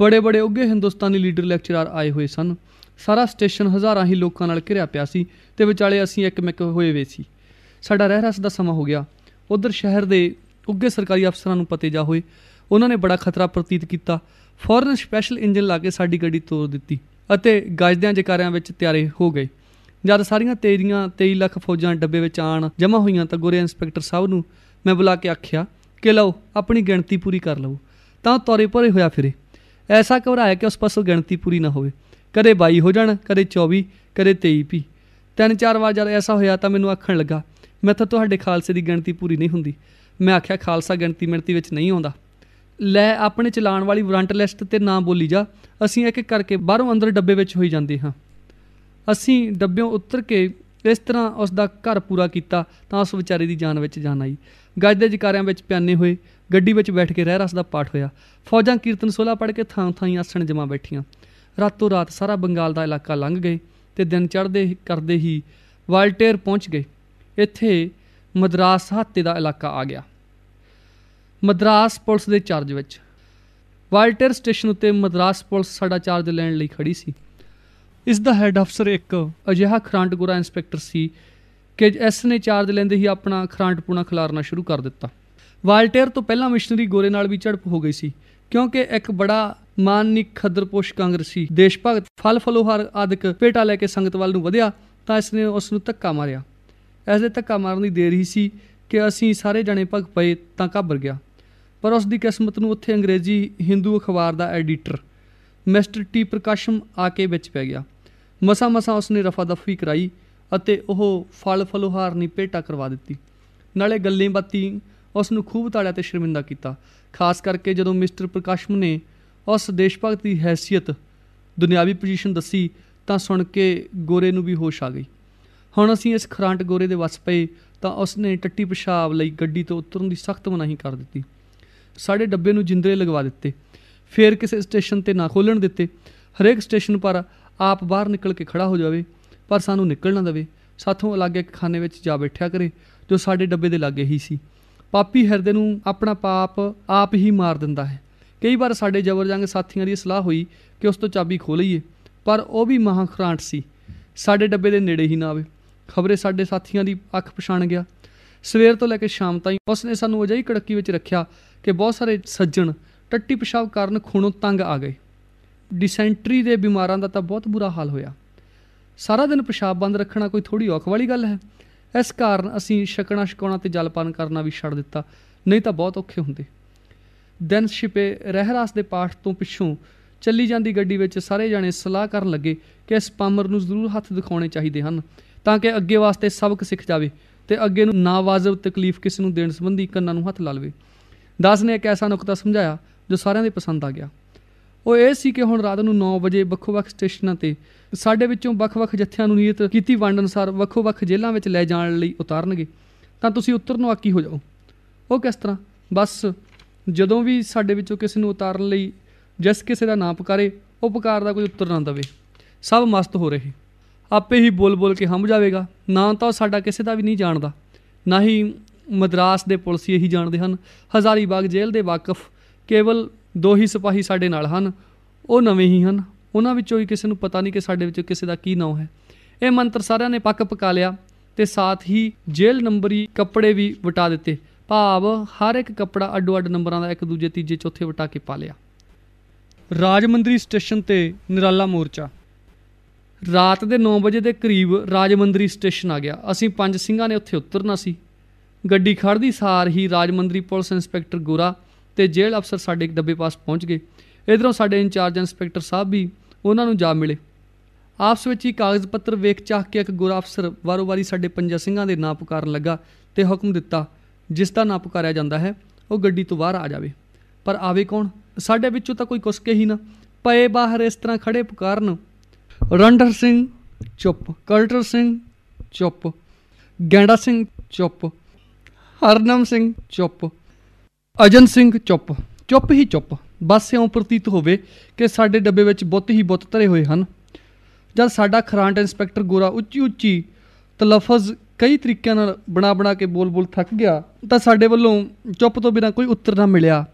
ਬੜੇ-ਬੜੇ ਉੱਗੇ ਹਿੰਦੁਸਤਾਨੀ ਲੀਡਰ ਲੈਕਚਰਰ ਆਏ ਹੋਏ ਸਨ ਸਾਰਾ ਸਟੇਸ਼ਨ ਹਜ਼ਾਰਾਂ ਹੀ ਲੋਕਾਂ ਨਾਲ ਘਿਰਿਆ ਪਿਆ ਸੀ ਤੇ ਵਿਚਾਲੇ ਅਸੀਂ ਇੱਕ ਮਿਕ ਹੋਏ ਵੇ ਸੀ ਸਾਡਾ ਰਹਿ ਰਸ ਦਾ ਸਮਾਂ ਹੋ ਗਿਆ ਉਧਰ ਸ਼ਹਿਰ ਦੇ ਉੱਗੇ ਸਰਕਾਰੀ ਅਫਸਰਾਂ ਨੂੰ ਪਤੇ ਜਾ ਹੋਏ ਉਹਨਾਂ ਨੇ ਬੜਾ ਖਤਰਾ ਪ੍ਰਤੀਤ ਕੀਤਾ ਫੌਰਨ ਸਪੈਸ਼ਲ ਇੰਜਨ ਲਾ ਕੇ ਸਾਡੀ ਗੱਡੀ ਤੋੜ ਦਿੱਤੀ ਅਤੇ ਗਜਦਿਆਂ ਜਕਾਰਿਆਂ ਵਿੱਚ ਤਿਆਰੇ ਹੋ ਗਏ ਜਦ ਸਾਰੀਆਂ ਤੇਰੀਆਂ 23 ਲੱਖ ਫੌਜਾਂ ਡੱਬੇ ਵਿੱਚ ਆਣ ਜਮ੍ਹਾਂ ਹੋਈਆਂ ਤਾਂ ਗੋਰੇ ਇੰਸਪੈਕਟਰ ਸਾਹਿਬ ਨੂੰ ਮੈਂ ਬੁਲਾ ਕੇ ਆਖਿਆ ਕਿ ਲਓ ਆਪਣੀ ਗਿਣਤੀ ਪੂਰੀ ਕਰ ਲਓ ਤਾਂ ਤੌਰੇ ਪਰੇ ਹੋਇਆ ਫਿਰੇ ਐਸਾ ਘਬਰਾਇਆ ਕਿ ਉਸ ਪਾਸੋਂ ਗਿਣਤੀ ਪੂਰੀ ਨਾ ਹੋਵੇ ਕਦੇ 22 ਹੋ ਜਾਣ ਕਦੇ 24 ਕਦੇ 23 ਵੀ ਤਿੰਨ ਚਾਰ ਵਾਰ ਜਦ ਐਸਾ ਹੋਇਆ ਤਾਂ ਮੈਨੂੰ ਆਖਣ ਲੱਗਾ ਮੈਂ ਤਾਂ ਤੁਹਾਡੇ ਖਾਲਸੇ ਦੀ ਗਿਣਤੀ ਪੂਰੀ ਨਹੀਂ ਹੁੰਦੀ ਮੈਂ ਆਖਿਆ ਖਾਲਸਾ ਗਿਣਤੀ ਮਿਣਤੀ ਵਿੱਚ ਨਹੀਂ ਆਉਂਦਾ ਲੈ ਆਪਣੇ ਚਲਾਣ ਵਾਲੀ ਵਾਰੰਟ ਲਿਸਟ ਤੇ ਨਾਂ ਬੋਲੀ ਜਾ ਅਸੀਂ ਇੱਕ ਇੱਕ ਕਰਕੇ ਬਾਹਰੋਂ ਅੰਦਰ ਡੱਬੇ ਵਿੱਚ ਹੋਈ ਜਾਂਦੇ ਹਾਂ ਅਸੀਂ ਡੱਬਿਓਂ ਉੱਤਰ ਕੇ ਇਸ ਤਰ੍ਹਾਂ ਉਸ ਦਾ ਘਰ ਪੂਰਾ ਕੀਤਾ ਤਾਂ ਉਸ ਵਿਚਾਰੇ ਦੀ ਜਾਨ ਵਿੱਚ ਜਾਨ ਆਈ ਗੱਜ ਦੇ ਜਕਾਰਿਆਂ ਵਿੱਚ ਪਿਆਨੇ ਹੋਏ ਗੱਡੀ ਵਿੱਚ ਬੈਠ ਕੇ ਰਹਿ ਰਸ ਦਾ ਪਾਠ ਹੋਇਆ ਫੌਜਾਂ ਕੀਰਤਨ ਸੋਲਾ ਪੜ ਕੇ ਥਾਂ ਥਾਂ ਆਸਣ ਜਮਾ ਬੈਠੀਆਂ ਰਾਤੋਂ ਰਾਤ ਸਾਰਾ ਬੰਗਾਲ ਦਾ ਇਲਾਕਾ ਲੰਘ ਗਏ ਤੇ ਦਿਨ ਚੜ੍ਹਦੇ ਕਰਦੇ ਹੀ ਵਾਲਟੇਰ ਪਹੁੰਚ ਗਏ ਇੱਥੇ ਮਦਰਾਸ ਹਾਤੇ ਦਾ ਇਲਾਕਾ ਆ ਗਿਆ ਮਦਰਾਸ ਪੁਲਿਸ ਦੇ ਚਾਰਜ ਵਿੱਚ ਵਾਲਟਰ ਸਟੇਸ਼ਨ ਉੱਤੇ ਮਦਰਾਸ ਪੁਲਿਸ ਸਾਡਾ ਚਾਰਜ ਲੈਣ ਲਈ ਖੜੀ ਸੀ ਇਸ ਦਾ ਹੈੱਡ ਅਫਸਰ ਇੱਕ ਅਜਿਹਾ ਖਰਾਂਟਗੁਰਾ ਇੰਸਪੈਕਟਰ ਸੀ ਕਿ ਇਸ ਨੇ ਚਾਰਜ ਲੈਂਦੇ ਹੀ ਆਪਣਾ ਖਰਾਂਟਪੂਣਾ ਖਿਲਾਰਨਾ ਸ਼ੁਰੂ ਕਰ ਦਿੱਤਾ ਵਾਲਟਰ ਤੋਂ ਪਹਿਲਾਂ ਮਿਸ਼ਨਰੀ ਗੋਰੇ ਨਾਲ ਵੀ ਝੜਪ ਹੋ ਗਈ ਸੀ ਕਿਉਂਕਿ ਇੱਕ ਬੜਾ ਮਾਨਨਿਕ ਖਦਰਪੋਸ਼ ਕਾਂਗਰਸੀ ਦੇਸ਼ ਭਗਤ ਫਲ ਫਲੋਹਾਰ ਆਦਿਕ ਪੇਟਾ ਲੈ ਕੇ ਸੰਗਤ ਵੱਲ ਨੂੰ ਵਧਿਆ ਤਾਂ ਇਸ ਨੇ ਉਸ ਨੂੰ ਧੱਕਾ ਮਾਰਿਆ ਇਸ ਦੇ ਧੱਕਾ ਮਾਰਨ ਦੀ ਦੇਰ ਹੀ ਸੀ ਕਿ ਅਸੀਂ ਸਾਰੇ ਜਣੇ ਭਗ ਪਏ ਤਾਂ ਕਾਬਰ ਗਿਆ ਪਰ ਉਸ ਦੀ ਕਿਸਮਤ ਨੂੰ ਉੱਥੇ ਅੰਗਰੇਜ਼ੀ ਹਿੰਦੂ ਅਖਬਾਰ ਦਾ ਐਡੀਟਰ ਮਿਸਟਰ ਟੀ ਪ੍ਰਕਾਸ਼ਮ ਆ ਕੇ ਵਿੱਚ ਪੈ ਗਿਆ ਮਸਾ ਮਸਾ ਉਸਨੇ ਰਫਾ ਦਫੀ ਕਰਾਈ ਅਤੇ ਉਹ ਫਲ ਫਲੋਹਾਰਨੀ ਭੇਟਾ ਕਰਵਾ ਦਿੱਤੀ ਨਾਲੇ ਗੱਲਾਂ ਬਾਤੀ ਉਸ ਨੂੰ ਖੂਬ ਤਾੜਿਆ ਤੇ ਸ਼ਰਮਿੰਦਾ ਕੀਤਾ ਖਾਸ ਕਰਕੇ ਜਦੋਂ ਮਿਸਟਰ ਪ੍ਰਕਾਸ਼ਮ ਨੇ ਉਸ ਦੇਸ਼ ਭਗਤ ਦੀ ਹیثیت ਦੁਨਿਆਵੀ ਪੋਜੀਸ਼ਨ ਦੱਸੀ ਤਾਂ ਸੁਣ ਕੇ ਗੋਰੇ ਨੂੰ ਵੀ ਹੋਸ਼ ਆ ਗਈ ਹੁਣ ਅਸੀਂ ਇਸ ਖਰਾਂਟ ਗੋਰੇ ਦੇ ਵਸ ਪਏ ਤਾਂ ਉਸ ਨੇ ਟੱਟੀ ਪਿਸ਼ਾਬ ਲਈ ਗੱਡੀ ਤੋਂ ਉਤਰਨ ਦੀ ਸਖਤ ਮਨਾਹੀ ਕਰ ਦਿੱਤੀ ਸਾਡੇ ਡੱਬੇ ਨੂੰ ਜਿੰਦਰੇ ਲਗਵਾ ਦਿੱਤੇ ਫੇਰ ਕਿਸੇ ਸਟੇਸ਼ਨ ਤੇ ਨਾ ਖੋਲਣ ਦਿੱਤੇ ਹਰੇਕ ਸਟੇਸ਼ਨ ਪਰ ਆਪ ਬਾਹਰ ਨਿਕਲ ਕੇ ਖੜਾ ਹੋ ਜਾਵੇ ਪਰ ਸਾਨੂੰ ਨਿਕਲ ਨਾ ਦਵੇ ਸਾਥੋਂ ਅਲੱਗ ਇੱਕ ਖਾਨੇ ਵਿੱਚ ਜਾ ਬੈਠਿਆ ਕਰੇ ਜੋ ਸਾਡੇ ਡੱਬੇ ਦੇ ਲਾਗੇ ਹੀ ਸੀ ਪਾਪੀ ਹਿਰਦੇ ਨੂੰ ਆਪਣਾ ਪਾਪ ਆਪ ਹੀ ਮਾਰ ਦਿੰਦਾ ਹੈ ਕਈ ਵਾਰ ਸਾਡੇ ਜਬਰ ਜੰਗ ਸਾਥੀਆਂ ਦੀ ਸਲਾਹ ਹੋਈ ਕਿ ਉਸ ਤੋਂ ਚਾਬੀ ਖੋਲ ਲਈਏ ਪਰ ਉਹ ਵੀ ਮਹਾ ਖਰਾਂਟ ਸੀ ਸਾਡੇ ਡੱਬੇ ਦੇ ਨੇੜੇ ਹੀ ਨਾ ਆਵੇ ਖਬਰੇ ਸਾਡੇ ਸਾਥੀਆਂ ਦੀ ਅੱਖ ਪਛਾਣ ਗਿਆ ਸਵੇਰ ਤੋਂ ਲੈ ਕੇ ਸ਼ਾਮ ਤਾਈਂ ਉਸ ਨੇ ਸਾਨੂੰ ਅਜਾਈ ਕੜਕੀ ਵਿੱਚ ਰੱਖਿਆ ਕਿ ਬਹੁਤ ਸਾਰੇ ਸੱਜਣ ਟੱਟੀ ਪਿਸ਼ਾਬ ਕਾਰਨ ਖੂਨੋਂ ਤੰਗ ਆ ਗਏ ਡਿਸੈਂਟਰੀ ਦੇ ਬਿਮਾਰਾਂ ਦਾ ਤਾਂ ਬਹੁਤ ਬੁਰਾ ਹਾਲ ਹੋਇਆ ਸਾਰਾ ਦਿਨ ਪਿਸ਼ਾਬ ਬੰਦ ਰੱਖਣਾ ਕੋਈ ਥੋੜੀ ਔਖ ਵਾਲੀ ਗੱਲ ਹੈ ਇਸ ਕਾਰਨ ਅਸੀਂ ਛਕਣਾ ਛਕਾਉਣਾ ਤੇ ਜਲਪਾਨ ਕਰਨਾ ਵੀ ਛੱਡ ਦਿੱਤਾ ਨਹੀਂ ਤਾਂ ਬਹੁਤ ਔਖੇ ਹੁੰਦੇ ਦਿਨ ਛਿਪੇ ਰਹਿਰਾਸ ਦੇ ਪਾਠ ਤੋਂ ਪਿੱਛੋਂ ਚੱਲੀ ਜਾਂਦੀ ਗੱਡੀ ਵਿੱਚ ਸਾਰੇ ਜਾਣੇ ਸਲਾਹ ਕਰਨ ਲੱਗੇ ਕਿ ਇਸ ਪਾਮਰ ਨੂੰ ਜ਼ਰੂਰ ਹੱਥ ਦਿਖਾਉਣੇ ਚਾਹੀਦੇ ਹਨ ਤਾਂ ਕਿ ਅੱਗੇ ਵਾਸਤੇ ਸਬਕ ਸਿੱਖ ਜਾਵੇ ਤੇ ਅੱਗੇ ਨੂੰ ਨਾ ਵਾਜਬ ਤਕਲੀਫ ਕਿਸੇ ਨੂੰ ਦੇਣ ਸੰਬੰਧੀ ਕੰਨਾਂ ਨੂੰ ਹੱਥ ਲਾ ਲਵੇ ਦਾਸ ਨੇ ਇੱਕ ਐਸਾ ਨੁਕਤਾ ਸਮਝਾਇਆ ਜੋ ਸਾਰਿਆਂ ਦੇ ਪਸੰਦ ਆ ਗਿਆ ਉਹ ਇਹ ਸੀ ਕਿ ਹੁਣ ਰਾਤ ਨੂੰ 9 ਵਜੇ ਵੱਖੋ-ਵੱਖ ਸਟੇਸ਼ਨਾਂ ਤੇ ਸਾਡੇ ਵਿੱਚੋਂ ਵੱਖ-ਵੱਖ ਜਥਿਆਂ ਨੂੰ ਨਿਯਤ ਕੀਤੀ ਵੰਡ ਅਨੁਸਾਰ ਵੱਖੋ-ਵੱਖ ਜੇਲ੍ਹਾਂ ਵਿੱਚ ਲੈ ਜਾਣ ਲਈ ਉਤਾਰਨਗੇ ਤਾਂ ਤੁਸੀਂ ਉੱਤਰ ਨੂੰ ਆਕੀ ਹੋ ਜਾਓ ਉਹ ਕਿਸ ਤਰ੍ਹਾਂ ਬਸ ਜਦੋਂ ਵੀ ਸਾਡੇ ਵਿੱਚੋਂ ਕਿਸੇ ਨੂੰ ਉਤਾਰਨ ਲਈ ਜਿਸ ਕਿਸੇ ਦਾ ਨਾਮ ਪੁਕਾਰੇ ਉਹ ਪੁਕਾਰ ਦਾ ਕੋਈ ਉੱਤਰ ਨਾ ਦਵੇ ਸਭ ਮਸਤ ਹੋ ਰਹੇ ਆਪੇ ਹੀ ਬੋਲ-ਬੋਲ ਕੇ ਹੰਭ ਜਾਵੇਗਾ ਨਾ ਤਾਂ ਸਾਡਾ ਕਿਸੇ ਦਾ ਵੀ ਨਹੀਂ ਜਾਣਦਾ ਨਾ ਹੀ ਮਦਰਾਸ ਦੇ ਪੁਲਿਸ ਇਹੀ ਜਾਣਦੇ ਹਨ ਹਜ਼ਾਰੀ ਬਾਗ ਜੇਲ੍ਹ ਦੇ ਵਾਕਫ ਕੇਵਲ ਦੋ ਹੀ ਸਿਪਾਹੀ ਸਾਡੇ ਨਾਲ ਹਨ ਉਹ ਨਵੇਂ ਹੀ ਹਨ ਉਹਨਾਂ ਵਿੱਚੋਂ ਹੀ ਕਿਸੇ ਨੂੰ ਪਤਾ ਨਹੀਂ ਕਿ ਸਾਡੇ ਵਿੱਚੋਂ ਕਿਸੇ ਦਾ ਕੀ ਨਾਮ ਹੈ ਇਹ ਮੰਤਰ ਸਾਰਿਆਂ ਨੇ ਪੱਕ ਪਕਾ ਲਿਆ ਤੇ ਸਾਥ ਹੀ ਜੇਲ੍ਹ ਨੰਬਰੀ ਕੱਪੜੇ ਵੀ ਵਟਾ ਦਿੱਤੇ ਭਾਵ ਹਰ ਇੱਕ ਕੱਪੜਾ ਅੱਡੋ ਅੱਡ ਨੰਬਰਾਂ ਦਾ ਇੱਕ ਦੂਜੇ ਤੀਜੇ ਚੌਥੇ ਵਟਾ ਕੇ ਪਾ ਲਿਆ ਰਾਜਮੰਦਰੀ ਸਟੇਸ਼ਨ ਤੇ ਨਿਰਾਲਾ ਮੋਰਚਾ ਰਾਤ ਦੇ 9 ਵਜੇ ਦੇ ਕਰੀਬ ਰਾਜਮੰਦਰੀ ਸਟੇਸ਼ਨ ਆ ਗਿਆ ਅਸੀਂ ਪੰਜ ਸਿੰਘਾਂ ਨੇ ਉੱਥੇ ਉਤਰਨਾ ਸੀ ਗੱਡੀ ਖੜਦੀ ਸਾਰ ਹੀ ਰਾਜਮੰਦਰੀ ਪੁਲਿਸ ਇੰਸਪੈਕਟਰ ਗੋਰਾ ਤੇ ਜੇਲ੍ਹ ਅਫਸਰ ਸਾਡੇ ਇੱਕ ਡੱਬੇ ਪਾਸ ਪਹੁੰਚ ਗਏ ਇਧਰੋਂ ਸਾਡੇ ਇੰਚਾਰਜ ਇੰਸਪੈਕਟਰ ਸਾਹਿਬ ਵੀ ਉਹਨਾਂ ਨੂੰ ਜਾ ਮਿਲੇ ਆਪਸ ਵਿੱਚ ਹੀ ਕਾਗਜ਼ ਪੱਤਰ ਵੇਖ ਚਾਹ ਕੇ ਇੱਕ ਗੋਰਾ ਅਫਸਰ ਵਾਰੋ-ਵਾਰੀ ਸਾਡੇ ਪੰਜਾਂ ਸਿੰਘਾਂ ਦੇ ਨਾਂ ਪੁਕਾਰਨ ਲੱਗਾ ਤੇ ਹੁਕਮ ਦਿੱਤਾ ਜਿਸ ਦਾ ਨਾਂ ਪੁਕਾਰਿਆ ਜਾਂਦਾ ਹੈ ਉਹ ਗੱਡੀ ਤੋਂ ਬਾਹਰ ਆ ਜਾਵੇ ਪਰ ਆਵੇ ਕੌਣ ਸਾਡੇ ਵਿੱਚੋਂ ਤਾਂ ਕੋਈ ਕੁਸਕੇ ਹੀ ਨਾ ਪਏ ਬਾਹਰ ਇਸ ਤਰ੍ਹਾਂ ਖੜੇ ਪੁਕਾਰਨ ਰੰਡਰ ਸਿੰਘ ਚੁੱਪ ਕਲਟਰ ਸਿੰਘ ਚੁੱਪ ਗੈਂਡਾ ਸਿੰਘ ਚੁੱਪ ਹਰਨਮ ਸਿੰਘ ਚੁੱਪ ਅਜਨ ਸਿੰਘ ਚੁੱਪ ਚੁੱਪ ਹੀ ਚੁੱਪ ਬਸ ਇਉਂ ਪ੍ਰਤੀਤ ਹੋਵੇ ਕਿ ਸਾਡੇ ਡੱਬੇ ਵਿੱਚ ਬੁੱਤ ਹੀ ਬੁੱਤ ਧਰੇ ਹੋਏ ਹਨ ਜਦ ਸਾਡਾ ਖਰਾਂਟ ਇੰਸਪੈਕਟਰ ਗੋਰਾ ਉੱਚੀ ਉੱਚੀ ਤਲਫ਼ਜ਼ ਕਈ ਤਰੀਕਿਆਂ ਨਾਲ ਬਣਾ ਬਣਾ ਕੇ ਬੋਲ-ਬੋਲ ਥੱਕ ਗਿਆ ਤਾਂ ਸਾਡੇ ਵੱਲੋਂ ਚੁੱਪ ਤੋਂ ਬਿਨਾਂ ਕੋਈ ਉੱਤਰ ਨਾ ਮਿਲਿਆ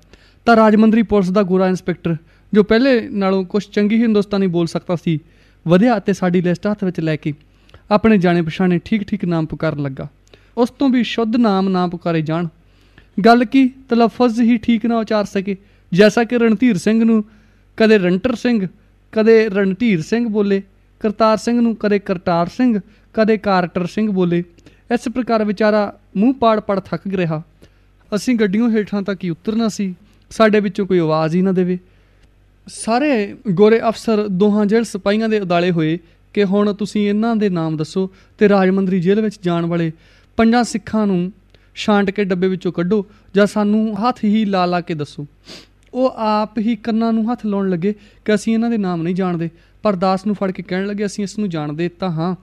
ਤਾਂ ਰਾਜਮੰਦਰੀ ਪੁਲਿਸ ਦਾ ਗੋਰਾ ਇੰਸਪੈਕਟਰ ਜੋ ਪਹਿਲੇ ਨਾਲੋਂ ਕੁਝ ਚੰਗੀ ਹਿੰਦੁਸਤਾਨੀ ਬੋਲ ਸਕਦਾ ਸੀ ਵਧਿਆ ਅਤੇ ਸਾਡੀ ਲਿਸਟ ਹੱਥ ਵਿੱਚ ਲੈ ਕੇ ਆਪਣੇ ਜਾਣੇ ਪਛਾਣੇ ਠੀਕ ਠੀਕ ਨਾਮ ਪੁਕਾਰਨ ਲੱਗਾ ਉਸ ਤੋਂ ਵੀ ਸ਼ੁੱਧ ਨਾਮ ਨਾ ਪੁਕਾਰੇ ਜਾਣ ਗੱਲ ਕੀ ਤਲਫ਼ਜ਼ ਹੀ ਠੀਕ ਨਾ ਉਚਾਰ ਸਕੇ ਜੈਸਾ ਕਿ ਰਣਧੀਰ ਸਿੰਘ ਨੂੰ ਕਦੇ ਰੰਟਰ ਸਿੰਘ ਕਦੇ ਰਣਧੀਰ ਸਿੰਘ ਬੋਲੇ ਕਰਤਾਰ ਸਿੰਘ ਨੂੰ ਕਦੇ ਕਰਤਾਰ ਸਿੰਘ ਕਦੇ ਕਾਰਟਰ ਸਿੰਘ ਬੋਲੇ ਇਸ ਪ੍ਰਕਾਰ ਵਿਚਾਰਾ ਮੂੰਹ ਪਾੜ ਪੜ ਥੱਕ ਗਿਆ ਅਸੀਂ ਗੱਡੀਆਂ ਹੇਠਾਂ ਤੱਕ ਹੀ ਉਤਰਨਾ ਸੀ ਸਾਡੇ ਵਿੱਚੋਂ ਕੋਈ ਆਵਾਜ਼ ਹੀ ਨਾ ਦੇਵੇ ਸਾਰੇ ਗੋਰੇ ਅਫਸਰ ਦੋਹਾਂ ਜੇਲ੍ਹ ਸਿਪਾਹੀਆਂ ਦੇ ਉਦਾਲੇ ਹੋਏ ਕਿ ਹੁਣ ਤੁਸੀਂ ਇਹਨਾਂ ਦੇ ਨਾਮ ਦੱਸੋ ਤੇ ਰਾਜਮੰਦਰੀ ਜੇਲ੍ਹ ਵਿੱਚ ਜਾਣ ਵਾਲੇ ਪੰਜਾਂ ਸਿੱਖਾਂ ਨੂੰ ਛਾਂਟ ਕੇ ਡੱਬੇ ਵਿੱਚੋਂ ਕੱਢੋ ਜਾਂ ਸਾਨੂੰ ਹੱਥ ਹੀ ਲਾ ਲਾ ਕੇ ਦੱਸੋ ਉਹ ਆਪ ਹੀ ਕੰਨਾਂ ਨੂੰ ਹੱਥ ਲਾਉਣ ਲੱਗੇ ਕਿ ਅਸੀਂ ਇਹਨਾਂ ਦੇ ਨਾਮ ਨਹੀਂ ਜਾਣਦੇ ਪਰ ਦਾਸ ਨੂੰ ਫੜ ਕੇ ਕਹਿਣ ਲੱਗੇ ਅਸੀਂ ਇਸ ਨੂੰ ਜਾਣਦੇ ਤਾਂ ਹਾਂ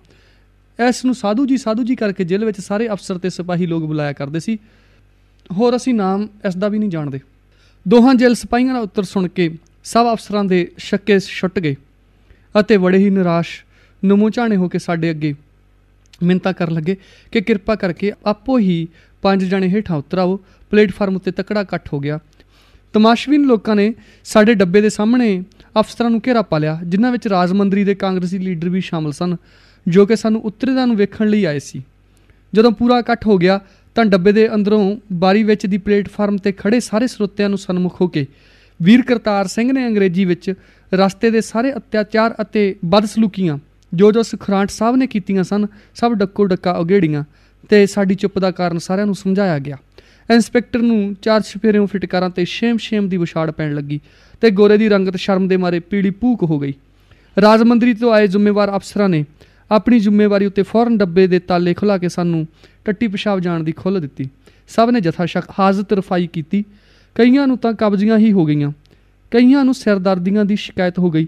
ਇਸ ਨੂੰ ਸਾਧੂ ਜੀ ਸਾਧੂ ਜੀ ਕਰਕੇ ਜੇਲ੍ਹ ਵਿੱਚ ਸਾਰੇ ਅਫਸਰ ਤੇ ਸਿਪਾਹੀ ਲੋਕ ਬੁਲਾਇਆ ਕਰਦੇ ਸੀ ਹੋਰ ਅਸੀਂ ਨਾਮ ਇਸ ਦਾ ਵੀ ਨਹੀਂ ਜਾਣਦੇ ਦੋਹਾਂ ਜੇਲ੍ਹ ਸਿਪਾਹੀਆਂ ਦਾ ਉੱਤਰ ਸੁਣ ਕੇ ਸਭ ਅਫਸਰਾਂ ਦੇ ਸ਼ੱਕੇ ਛੁੱਟ ਗਏ ਅਤੇ ਬੜੇ ਹੀ ਨਿਰਾਸ਼ ਨਮੂਚਾਣੇ ਹੋ ਕੇ ਸਾਡੇ ਅੱਗੇ ਮਿੰਤਾ ਕਰਨ ਲੱਗੇ ਕਿ ਕਿਰਪਾ ਕਰਕੇ ਆਪੋ ਹੀ ਪੰਜ ਜਣੇ ਹੇਠਾਂ ਉਤਰਾਓ ਪਲੇਟਫਾਰਮ ਉੱਤੇ ਤਕੜਾ ਇਕੱਠ ਹੋ ਗਿਆ ਤਮਾਸ਼ਵੀਨ ਲੋਕਾਂ ਨੇ ਸਾਡੇ ਡੱਬੇ ਦੇ ਸਾਹਮਣੇ ਅਫਸਰਾਂ ਨੂੰ ਘੇਰਾ ਪਾ ਲਿਆ ਜਿਨ੍ਹਾਂ ਵਿੱਚ ਰਾਜ ਮੰਤਰੀ ਦੇ ਕਾਂਗਰਸੀ ਲੀਡਰ ਵੀ ਸ਼ਾਮਲ ਸਨ ਜੋ ਕਿ ਸਾਨੂੰ ਉਤਰੇਦਾਂ ਨੂੰ ਵੇਖਣ ਲਈ ਆਏ ਸੀ ਜਦੋਂ ਪੂਰਾ ਇਕੱਠ ਹੋ ਗਿਆ ਤਾਂ ਡੱਬੇ ਦੇ ਅੰਦਰੋਂ ਬਾਰੀ ਵਿੱਚ ਦੀ ਪਲੇਟਫਾਰਮ ਤੇ ਖੜੇ ਸਾਰੇ ਸਰੋਤਿਆਂ ਨੂੰ ਸਨਮੁਖ ਹੋ ਕੇ ਵੀਰ ਕਰਤਾਰ ਸਿੰਘ ਨੇ ਅੰਗਰੇਜ਼ੀ ਵਿੱਚ ਰਸਤੇ ਦੇ ਸਾਰੇ ਅਤਿਆਚਾਰ ਅਤੇ ਬਦਸਲੂਕੀਆਂ ਜੋ ਜੋ ਸੁਖਰਾਂਟ ਸਾਹਿਬ ਨੇ ਕੀਤੀਆਂ ਸਨ ਸਭ ਡੱਕੋ ਡੱਕਾ ਉਗੇੜੀਆਂ ਤੇ ਸਾਡੀ ਚੁੱਪ ਦਾ ਕਾਰਨ ਸਾਰਿਆਂ ਨੂੰ ਸਮਝਾਇਆ ਗਿਆ ਇੰਸਪੈਕਟਰ ਨੂੰ ਚਾਰ ਛਫੇਰਿਓਂ ਫਿਟਕਾਰਾਂ ਤੇ ਸ਼ੇਮ-ਸ਼ੇਮ ਦੀ ਵਿਛਾੜ ਪੈਣ ਲੱਗੀ ਤੇ ਗੋਰੇ ਦੀ ਰੰਗਤ ਸ਼ਰਮ ਦੇ ਮਾਰੇ ਪੀੜੀ ਭੂਕ ਹੋ ਗਈ ਰਾਜ ਮੰਦਰੀ ਤੋਂ ਆਏ ਜ਼ਿੰਮੇਵਾਰ ਅਫਸਰਾਂ ਨੇ ਆਪਣੀ ਜ਼ਿੰਮੇਵਾਰੀ ਉੱਤੇ ਫੌਰਨ ਡੱਬੇ ਦੇ ਤਾਲੇ ਖੁਲਾ ਕੇ ਸਾਨੂੰ ਟੱਟੀ ਪਿਸ਼ਾਬ ਜਾਣ ਦੀ ਖੁੱਲ੍ਹ ਦਿੱਤੀ ਸਭ ਨੇ ਜਥਾ ਸ਼ਕ ਹਾਜ਼ਰ ਰਫਾਈ ਕੀਤੀ ਕਈਆਂ ਨੂੰ ਤਾਂ ਕਬਜ਼ੀਆਂ ਹੀ ਹੋ ਗਈਆਂ ਕਈਆਂ ਨੂੰ ਸਿਰਦਰਦੀਆਂ ਦੀ ਸ਼ਿਕਾਇਤ ਹੋ ਗਈ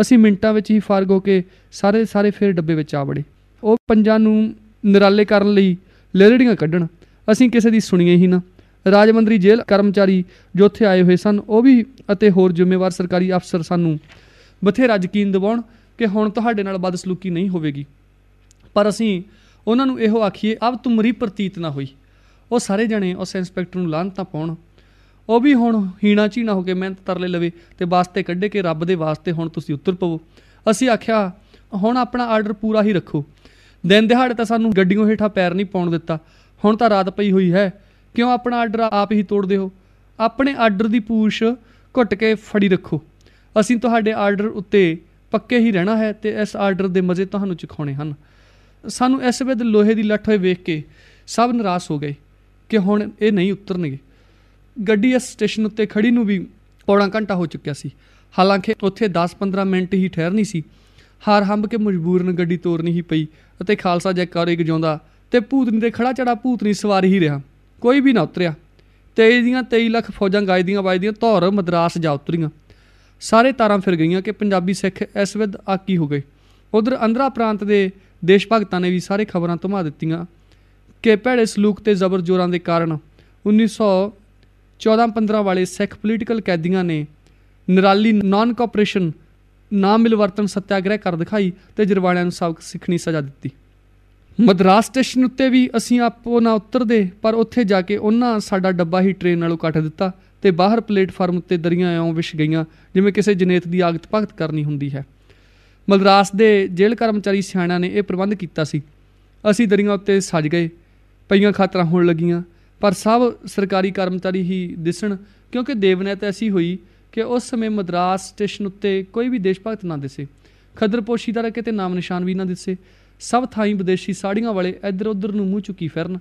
ਅਸੀਂ ਮਿੰਟਾਂ ਵਿੱਚ ਹੀ ਫਾਰਗ ਹੋ ਕੇ ਸਾਰੇ ਸਾਰੇ ਫੇਰ ਡੱਬੇ ਵਿੱਚ ਆ ਵੜੇ ਉਹ ਪੰਜਾਂ ਨੂੰ ਨਿਰਾਲੇ ਕਰਨ ਲਈ ਲੇਲੜੀਆਂ ਕੱਢਣ ਅਸੀਂ ਕਿਸੇ ਦੀ ਸੁਣੀਏ ਹੀ ਨਾ ਰਾਜਮੰਦਰੀ ਜੇਲ੍ਹ ਕਰਮਚਾਰੀ ਜੋ ਉੱਥੇ ਆਏ ਹੋਏ ਸਨ ਉਹ ਵੀ ਅਤੇ ਹੋਰ ਜ਼ਿੰਮੇਵਾਰ ਸਰਕਾਰੀ ਅਫਸਰ ਸਾਨੂੰ ਬਥੇਰਾ ਯਕੀਨ ਦਿਵਾਉਣ ਕਿ ਹੁਣ ਤੁਹਾਡੇ ਨਾਲ ਬਦਸਲੂਕੀ ਨਹੀਂ ਹੋਵੇਗੀ ਪਰ ਅਸੀਂ ਉਹਨਾਂ ਨੂੰ ਇਹੋ ਆਖੀਏ ਅਬ ਤੁਮਰੀ ਪ੍ਰਤੀਤ ਨਾ ਹੋਈ ਉਹ ਸਾਰੇ ਜਣੇ ਉਸ ਇੰਸਪੈਕਟਰ ਨੂੰ ਲਾਂਤਾ ਤਾਂ ਪਾਉਣ ਉਹ ਵੀ ਹੁਣ ਹੀਣਾ ਚੀਣਾ ਹੋ ਕੇ ਮਿਹਨਤ ਤਰਲੇ ਲਵੇ ਤੇ ਵਾਸਤੇ ਕੱਢੇ ਕਿ ਰੱਬ ਦੇ ਵਾਸਤੇ ਹੁਣ ਤੁਸੀਂ ਉੱਤਰ ਪਵੋ ਅਸੀਂ ਆਖਿਆ ਹੁਣ ਆਪਣਾ ਆਰਡਰ ਪੂਰਾ ਹੀ ਰੱਖੋ ਦਿਨ ਦਿਹਾੜੇ ਤਾਂ ਸਾਨੂੰ ਗੱਡੀਆਂ ਹੇਠਾਂ ਪੈਰ ਨਹੀਂ ਪਾਉਣ ਦਿੱਤਾ ਹੁਣ ਤਾਂ ਰਾਤ ਪਈ ਹੋਈ ਹੈ ਕਿਉਂ ਆਪਣਾ ਆਰਡਰ ਆਪ ਹੀ ਤੋੜਦੇ ਹੋ ਆਪਣੇ ਆਰਡਰ ਦੀ ਪੂਛ ਘੁੱਟ ਕੇ ਫੜੀ ਰੱਖੋ ਅਸੀਂ ਤੁਹਾਡੇ ਆਰਡਰ ਉੱਤੇ ਪੱਕੇ ਹੀ ਰਹਿਣਾ ਹੈ ਤੇ ਇਸ ਆਰਡਰ ਦੇ ਮਜ਼ੇ ਤੁਹਾਨੂੰ ਚਖਾਉਣੇ ਹਨ ਸਾਨੂੰ ਇਸ ਵੇਦ ਲੋਹੇ ਦੀ ਲੱਠ ਹੋਏ ਵੇਖ ਕੇ ਸਭ ਨਿਰਾਸ਼ ਹੋ ਗਏ ਕਿ ਹੁਣ ਇਹ ਨਹੀਂ ਉਤਰਨਗੇ ਗੱਡੀ ਇਸ ਸਟੇਸ਼ਨ ਉੱਤੇ ਖੜੀ ਨੂੰ ਵੀ ਪੌੜਾ ਘੰਟਾ ਹੋ ਚੁੱਕਿਆ ਸੀ ਹਾਲਾਂਕਿ ਉੱਥੇ 10-15 ਮਿੰਟ ਹੀ ਠਹਿਰਨੀ ਸੀ ਹਾਰ ਹੰਬ ਕੇ ਮਜਬੂਰਨ ਗੱਡੀ ਤੋਰਨੀ ਹੀ ਪਈ ਅਤੇ ਖਾਲਸਾ ਜੈਕਾਰੇ ਗਜਾਉਂਦਾ ਤੇ ਭੂਤਨੀ ਦੇ ਖੜਾ ਚੜਾ ਭੂਤਨੀ ਸਵਾਰ ਹੀ ਰਿਹਾ ਕੋਈ ਵੀ ਨਾ ਉਤਰਿਆ 23 ਦੀਆਂ 23 ਲੱਖ ਫੌਜਾਂ ਗਾਇਦੀਆਂ ਵਜਦੀਆਂ ਧੌਰ ਮਦਰਾਸ ਜਾ ਉਤਰੀਆਂ ਸਾਰੇ ਤਾਰਾਂ ਫਿਰ ਗਈਆਂ ਕਿ ਪੰਜਾਬੀ ਸਿੱਖ ਇਸ ਵਿਦ ਆਕੀ ਹੋ ਗਏ ਉਧਰ ਅੰਧਰਾ ਪ੍ਰਾਂਤ ਦੇ ਦੇਸ਼ ਭਗਤਾਂ ਨੇ ਵੀ ਸਾਰੇ ਖਬਰਾਂ ਧਮਾ ਦਿੱਤੀਆਂ ਕਿ ਭੈੜੇ ਸਲੂਕ ਤੇ ਜ਼ਬਰ ਜ਼ੋਰਾਂ ਦੇ ਕਾਰਨ 1900 14-15 ਵਾਲੇ ਸਿੱਖ ਪੋਲੀਟੀਕਲ ਕੈਦੀਆਂ ਨੇ ਨਿਰਾਲੀ ਨਾਨ ਕੋਆਪਰੇਸ਼ਨ ਨਾ ਮਿਲਵਰਤਨ ਸਤਿਆਗ੍ਰਹਿ ਕਰ ਦਿਖਾਈ ਤੇ ਜਰਵਾਲਿਆਂ ਨੂੰ ਸਬਕ ਸਿੱਖਣੀ ਸਜ਼ਾ ਦਿੱਤੀ ਮਦਰਾਸ ਸਟੇਸ਼ਨ ਉੱਤੇ ਵੀ ਅਸੀਂ ਆਪੋ ਨਾ ਉਤਰਦੇ ਪਰ ਉੱਥੇ ਜਾ ਕੇ ਉਹਨਾਂ ਸਾਡਾ ਡੱਬਾ ਹੀ ਟ੍ਰੇਨ ਨਾਲੋਂ ਕੱਟ ਦਿੱਤਾ ਤੇ ਬਾਹਰ ਪਲੇਟਫਾਰਮ ਉੱਤੇ ਦਰੀਆਂ ਐਉਂ ਵਿਛ ਗਈਆਂ ਜਿਵੇਂ ਕਿਸੇ ਜਨੇਤ ਦੀ ਆਗਤ ਭਗਤ ਕਰਨੀ ਹੁੰਦੀ ਹੈ ਮਦਰਾਸ ਦੇ ਜੇਲ੍ਹ ਕਰਮਚਾਰੀ ਸਿਆਣਾ ਨੇ ਇਹ ਪ੍ਰਬੰਧ ਕੀਤਾ ਸੀ ਅਸੀਂ ਦਰੀਆਂ ਉੱਤੇ ਸੱਜ ਗਏ ਪਈਆਂ ਖਾਤਰਾ ਹੋਣ ਲੱਗੀਆਂ ਪਰ ਸਭ ਸਰਕਾਰੀ ਕਰਮਚਾਰੀ ਹੀ ਦਿਸਣ ਕਿਉਂਕਿ ਦੇਵਨੈਤ ਐਸੀ ਹੋਈ ਕਿ ਉਸ ਸਮੇਂ ਮਦਰਾਸ ਸਟੇਸ਼ਨ ਉੱਤੇ ਕੋਈ ਵੀ ਦੇਸ਼ ਭਗਤ ਨਾ ਦਿਸੇ ਖਦਰਪੋਸ਼ੀ ਦਾ ਕਿਤੇ ਨਾਮ ਨਿਸ਼ਾਨ ਵੀ ਨਾ ਦਿਸੇ ਸਭ ਥਾਈਂ ਵਿਦੇਸ਼ੀ ਸਾੜੀਆਂ ਵਾਲੇ ਇੱਧਰ ਉੱਧਰ ਨੂੰ ਮੂੰਹ ਚੁੱਕੀ ਫਿਰਨ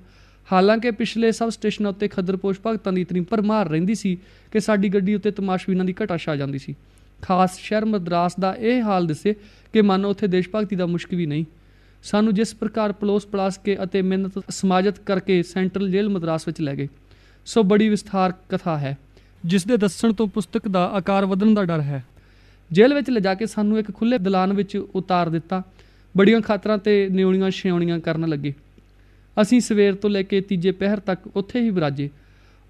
ਹਾਲਾਂਕਿ ਪਿਛਲੇ ਸਭ ਸਟੇਸ਼ਨਾਂ ਉੱਤੇ ਖਦਰਪੋਸ਼ ਭਗਤਾਂ ਦੀ ਇਤਨੀ ਪਰਮਾਰ ਰਹਿੰਦੀ ਸੀ ਕਿ ਸਾਡੀ ਗੱਡੀ ਉੱਤੇ ਇਹਨਾਂ ਦੀ ਘਟਾ ਛਾ ਜਾਂਦੀ ਸੀ ਖਾਸ ਸ਼ਹਿਰ ਮਦਰਾਸ ਦਾ ਇਹ ਹਾਲ ਦਿਸੇ ਕਿ ਮਨ ਉੱਥੇ ਦੇਸ਼ ਭਗਤੀ ਦਾ ਮੁਸ਼ਕ ਵੀ ਨਹੀਂ ਸਾਨੂੰ ਜਿਸ ਪ੍ਰਕਾਰ ਪਲੋਸ ਪਲਾਸ ਕੇ ਅਤੇ ਮਿਹਨਤ ਸਮਾਜਿਤ ਕਰਕੇ ਸੈਂਟਰਲ ਜੇਲ੍ਹ ਮਦਰਾਸ ਵਿੱਚ ਲੈ ਗਏ ਸੋ ਬੜੀ ਵਿਸਥਾਰ ਕਥਾ ਹੈ ਜਿਸ ਦੇ ਦੱਸਣ ਤੋਂ ਪੁਸਤਕ ਦਾ ਆਕਾਰ ਵਧਣ ਦਾ ਡਰ ਹੈ ਜੇਲ੍ਹ ਵਿੱਚ ਲਿਜਾ ਕੇ ਸਾਨੂੰ ਇੱਕ ਖੁੱਲੇ ਦਲਾਨ ਵਿੱਚ ਉਤਾਰ ਦਿੱਤਾ ਬੜੀਆਂ ਖਾਤਰਾਂ ਤੇ ਨਿਉਣੀਆਂ ਛਿਉਣੀਆਂ ਕਰਨ ਲੱਗੇ ਅਸੀਂ ਸਵੇਰ ਤੋਂ ਲੈ ਕੇ ਤੀਜੇ ਪਹਿਰ ਤੱਕ ਉੱਥੇ ਹੀ ਵਿਰਾਜੇ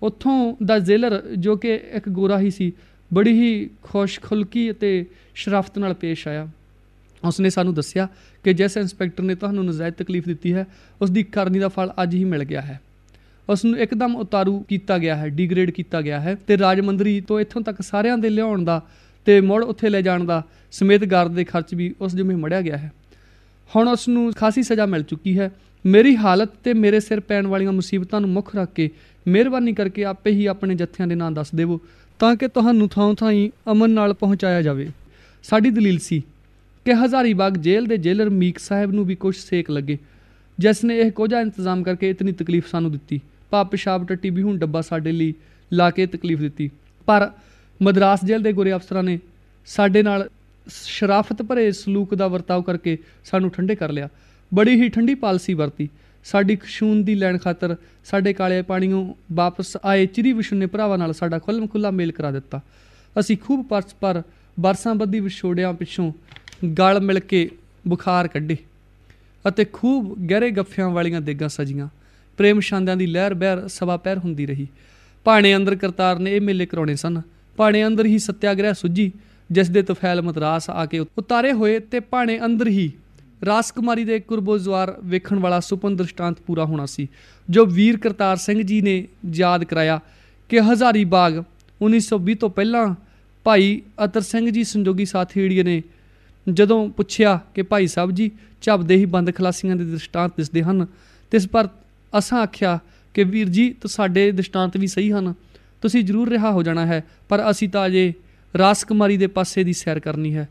ਉੱਥੋਂ ਦਾ ਜ਼ੇਲਰ ਜੋ ਕਿ ਇੱਕ ਗੋਰਾ ਹੀ ਸੀ ਬੜੀ ਹੀ ਖੁਸ਼ਖੁਲਕੀ ਅਤੇ ਸ਼ਰਾਫਤ ਨਾਲ ਪੇਸ਼ ਆਇਆ ਉਸਨੇ ਸਾਨੂੰ ਦੱਸਿਆ ਕਿ ਜਿਸ ਇੰਸਪੈਕਟਰ ਨੇ ਤੁਹਾਨੂੰ ਨਜਾਇਜ਼ ਤਕਲੀਫ ਦਿੱਤੀ ਹੈ ਉਸ ਦੀ ਕਰਨੀ ਦਾ ਫਲ ਅੱਜ ਹੀ ਮਿਲ ਗਿਆ ਹੈ ਉਸ ਨੂੰ ਇੱਕਦਮ ਉਤਾਰੂ ਕੀਤਾ ਗਿਆ ਹੈ ਡੀਗ੍ਰੇਡ ਕੀਤਾ ਗਿਆ ਹੈ ਤੇ ਰਾਜਮੰਦਰੀ ਤੋਂ ਇੱਥੋਂ ਤੱਕ ਸਾਰਿਆਂ ਦੇ ਲਿਆਉਣ ਦਾ ਤੇ ਮੁੜ ਉੱਥੇ ਲੈ ਜਾਣ ਦਾ ਸਮੇਤ ਗਾਰਡ ਦੇ ਖਰਚ ਵੀ ਉਸ ਜਿਵੇਂ ਮੜਿਆ ਗਿਆ ਹੈ ਹੁਣ ਉਸ ਨੂੰ ਖਾਸੀ ਸਜ਼ਾ ਮਿਲ ਚੁੱਕੀ ਹੈ ਮੇਰੀ ਹਾਲਤ ਤੇ ਮੇਰੇ ਸਿਰ ਪੈਣ ਵਾਲੀਆਂ ਮੁਸੀਬਤਾਂ ਨੂੰ ਮੁੱਖ ਰੱਖ ਕੇ ਮਿਹਰਬਾਨੀ ਕਰਕੇ ਆਪੇ ਹੀ ਆਪਣੇ ਜੱਥਿਆਂ ਦੇ ਨਾਂ ਦੱਸ ਦੇਵੋ ਤਾਂ ਕਿ ਤੁਹਾਨੂੰ ਥਾਂ-ਥਾਂ ਹੀ ਅਮਨ ਨਾਲ ਪਹੁੰਚਾਇਆ ਜਾਵੇ ਸਾਡੀ ਦਲੀਲ ਸੀ ਕਿ ਹਜ਼ਾਰੀਬਾਗ ਜੇਲ੍ਹ ਦੇ ਜੇਲਰ ਮੀਕ ਸਾਹਿਬ ਨੂੰ ਵੀ ਕੁਝ ਸੇਕ ਲੱਗੇ ਜਿਸ ਨੇ ਇਹ ਕੋਝਾ ਇੰਤਜ਼ਾਮ ਕਰਕੇ ਇਤਨੀ ਤਕਲੀਫ ਸਾਨੂੰ ਦਿੱਤੀ ਪਾ ਪਿਸ਼ਾਬ ਟੱਟੀ ਵੀ ਹੁਣ ਡੱਬਾ ਸਾਡੇ ਲਈ ਲਾ ਕੇ ਤਕਲੀਫ ਦਿੱਤੀ ਪਰ ਮਦਰਾਸ ਜੇਲ੍ਹ ਦੇ ਗੁਰੇ ਅਫਸਰਾਂ ਨੇ ਸਾਡੇ ਨਾਲ ਸ਼ਰਾਫਤ ਭਰੇ ਸਲੂਕ ਦਾ ਵਰਤਾਓ ਕਰਕੇ ਸਾਨੂੰ ਠੰਡੇ ਕਰ ਲਿਆ ਬੜੀ ਹੀ ਠੰਡੀ ਪਾਲਸੀ ਵਰਤੀ ਸਾਡੀ ਖਸ਼ੂਨ ਦੀ ਲੈਣ ਖਾਤਰ ਸਾਡੇ ਕਾਲੇ ਪਾਣੀੋਂ ਵਾਪਸ ਆਏ ਚਿਰੀ ਵਿਸ਼ੂ ਨੇ ਭਰਾਵਾਂ ਨਾਲ ਸਾਡਾ ਖੁੱਲਮ ਖੁੱਲਾ ਮੇਲ ਕਰਾ ਦਿੱਤਾ ਅਸੀਂ ਖੂਬ ਪਰਸ ਪਰ ਬਰਸਾਂ ਬੱਦੀ ਵਿਛੋੜਿਆਂ ਪਿੱਛੋਂ ਗਲ ਮਿਲ ਕੇ ਬੁਖਾਰ ਕੱਢੇ ਅਤੇ ਖੂਬ ਗਹਿਰੇ ਗੱਫਿਆਂ ਵਾਲੀਆਂ ਦੇਗਾਂ ਸਜੀਆਂ ਪ੍ਰੇਮ ਛੰਦਾਂ ਦੀ ਲਹਿਰ ਬਹਿਰ ਸਵਾ ਪੈਰ ਹੁੰਦੀ ਰਹੀ ਪਾਣੇ ਅੰਦਰ ਕਰਤਾਰ ਨੇ ਇਹ ਮੇਲੇ ਕਰਾਉਣੇ ਸਨ ਪਾਣੇ ਅੰਦਰ ਹੀ ਸਤਿਆਗ੍ਰਹਿ ਸੁੱਜੀ ਜਿਸ ਦੇ ਤਫੈਲ ਮਦਰਾਸ ਆ ਕੇ ਉਤਾਰੇ ਹੋਏ ਤੇ ਪਾਣੇ ਅੰਦਰ ਹੀ ਰਾਸਕੁਮਾਰੀ ਦੇ ਕੁਰਬੋਜ਼ਵਾਰ ਵੇਖਣ ਵਾਲਾ ਸੁਪਨ ਦ੍ਰਿਸ਼ਟਾਂਤ ਪੂਰਾ ਹੋਣਾ ਸੀ ਜੋ ਵੀਰ ਕਰਤਾਰ ਸਿੰਘ ਜੀ ਨੇ ਯਾਦ ਕਰਾਇਆ ਕਿ ਹਜ਼ਾਰੀ ਬਾਗ 1920 ਤੋਂ ਪਹਿਲਾਂ ਭਾਈ ਅਤਰ ਸਿੰਘ ਜੀ ਸੰਜੋਗੀ ਸਾਥੀ ਏੜੀਏ ਨੇ ਜਦੋਂ ਪੁੱਛਿਆ ਕਿ ਭਾਈ ਸਾਹਿਬ ਜੀ ਝਬਦੇ ਹੀ ਬੰਦ ਖਲਾਸੀਆਂ ਦੇ ਦ੍ਰਿਸ਼ਟਾਂਤ ਦਿਸਦੇ ਹਨ ਤਿਸ ਪਰ ਅਸਾਂ ਆਖਿਆ ਕਿ ਵੀਰ ਜੀ ਤੇ ਸਾਡੇ ਦ੍ਰਿਸ਼ਟਾਂਤ ਵੀ ਸਹੀ ਹਨ ਤੁਸੀਂ ਜ਼ਰੂਰ ਰਿਹਾ ਹੋ ਜਾਣਾ ਹੈ ਪਰ ਅਸੀਂ ਤਾਂ ਅਜੇ ਕੁਮਾਰੀ ਦੇ ਪਾਸੇ ਦੀ ਸੈਰ ਕਰਨੀ ਹੈ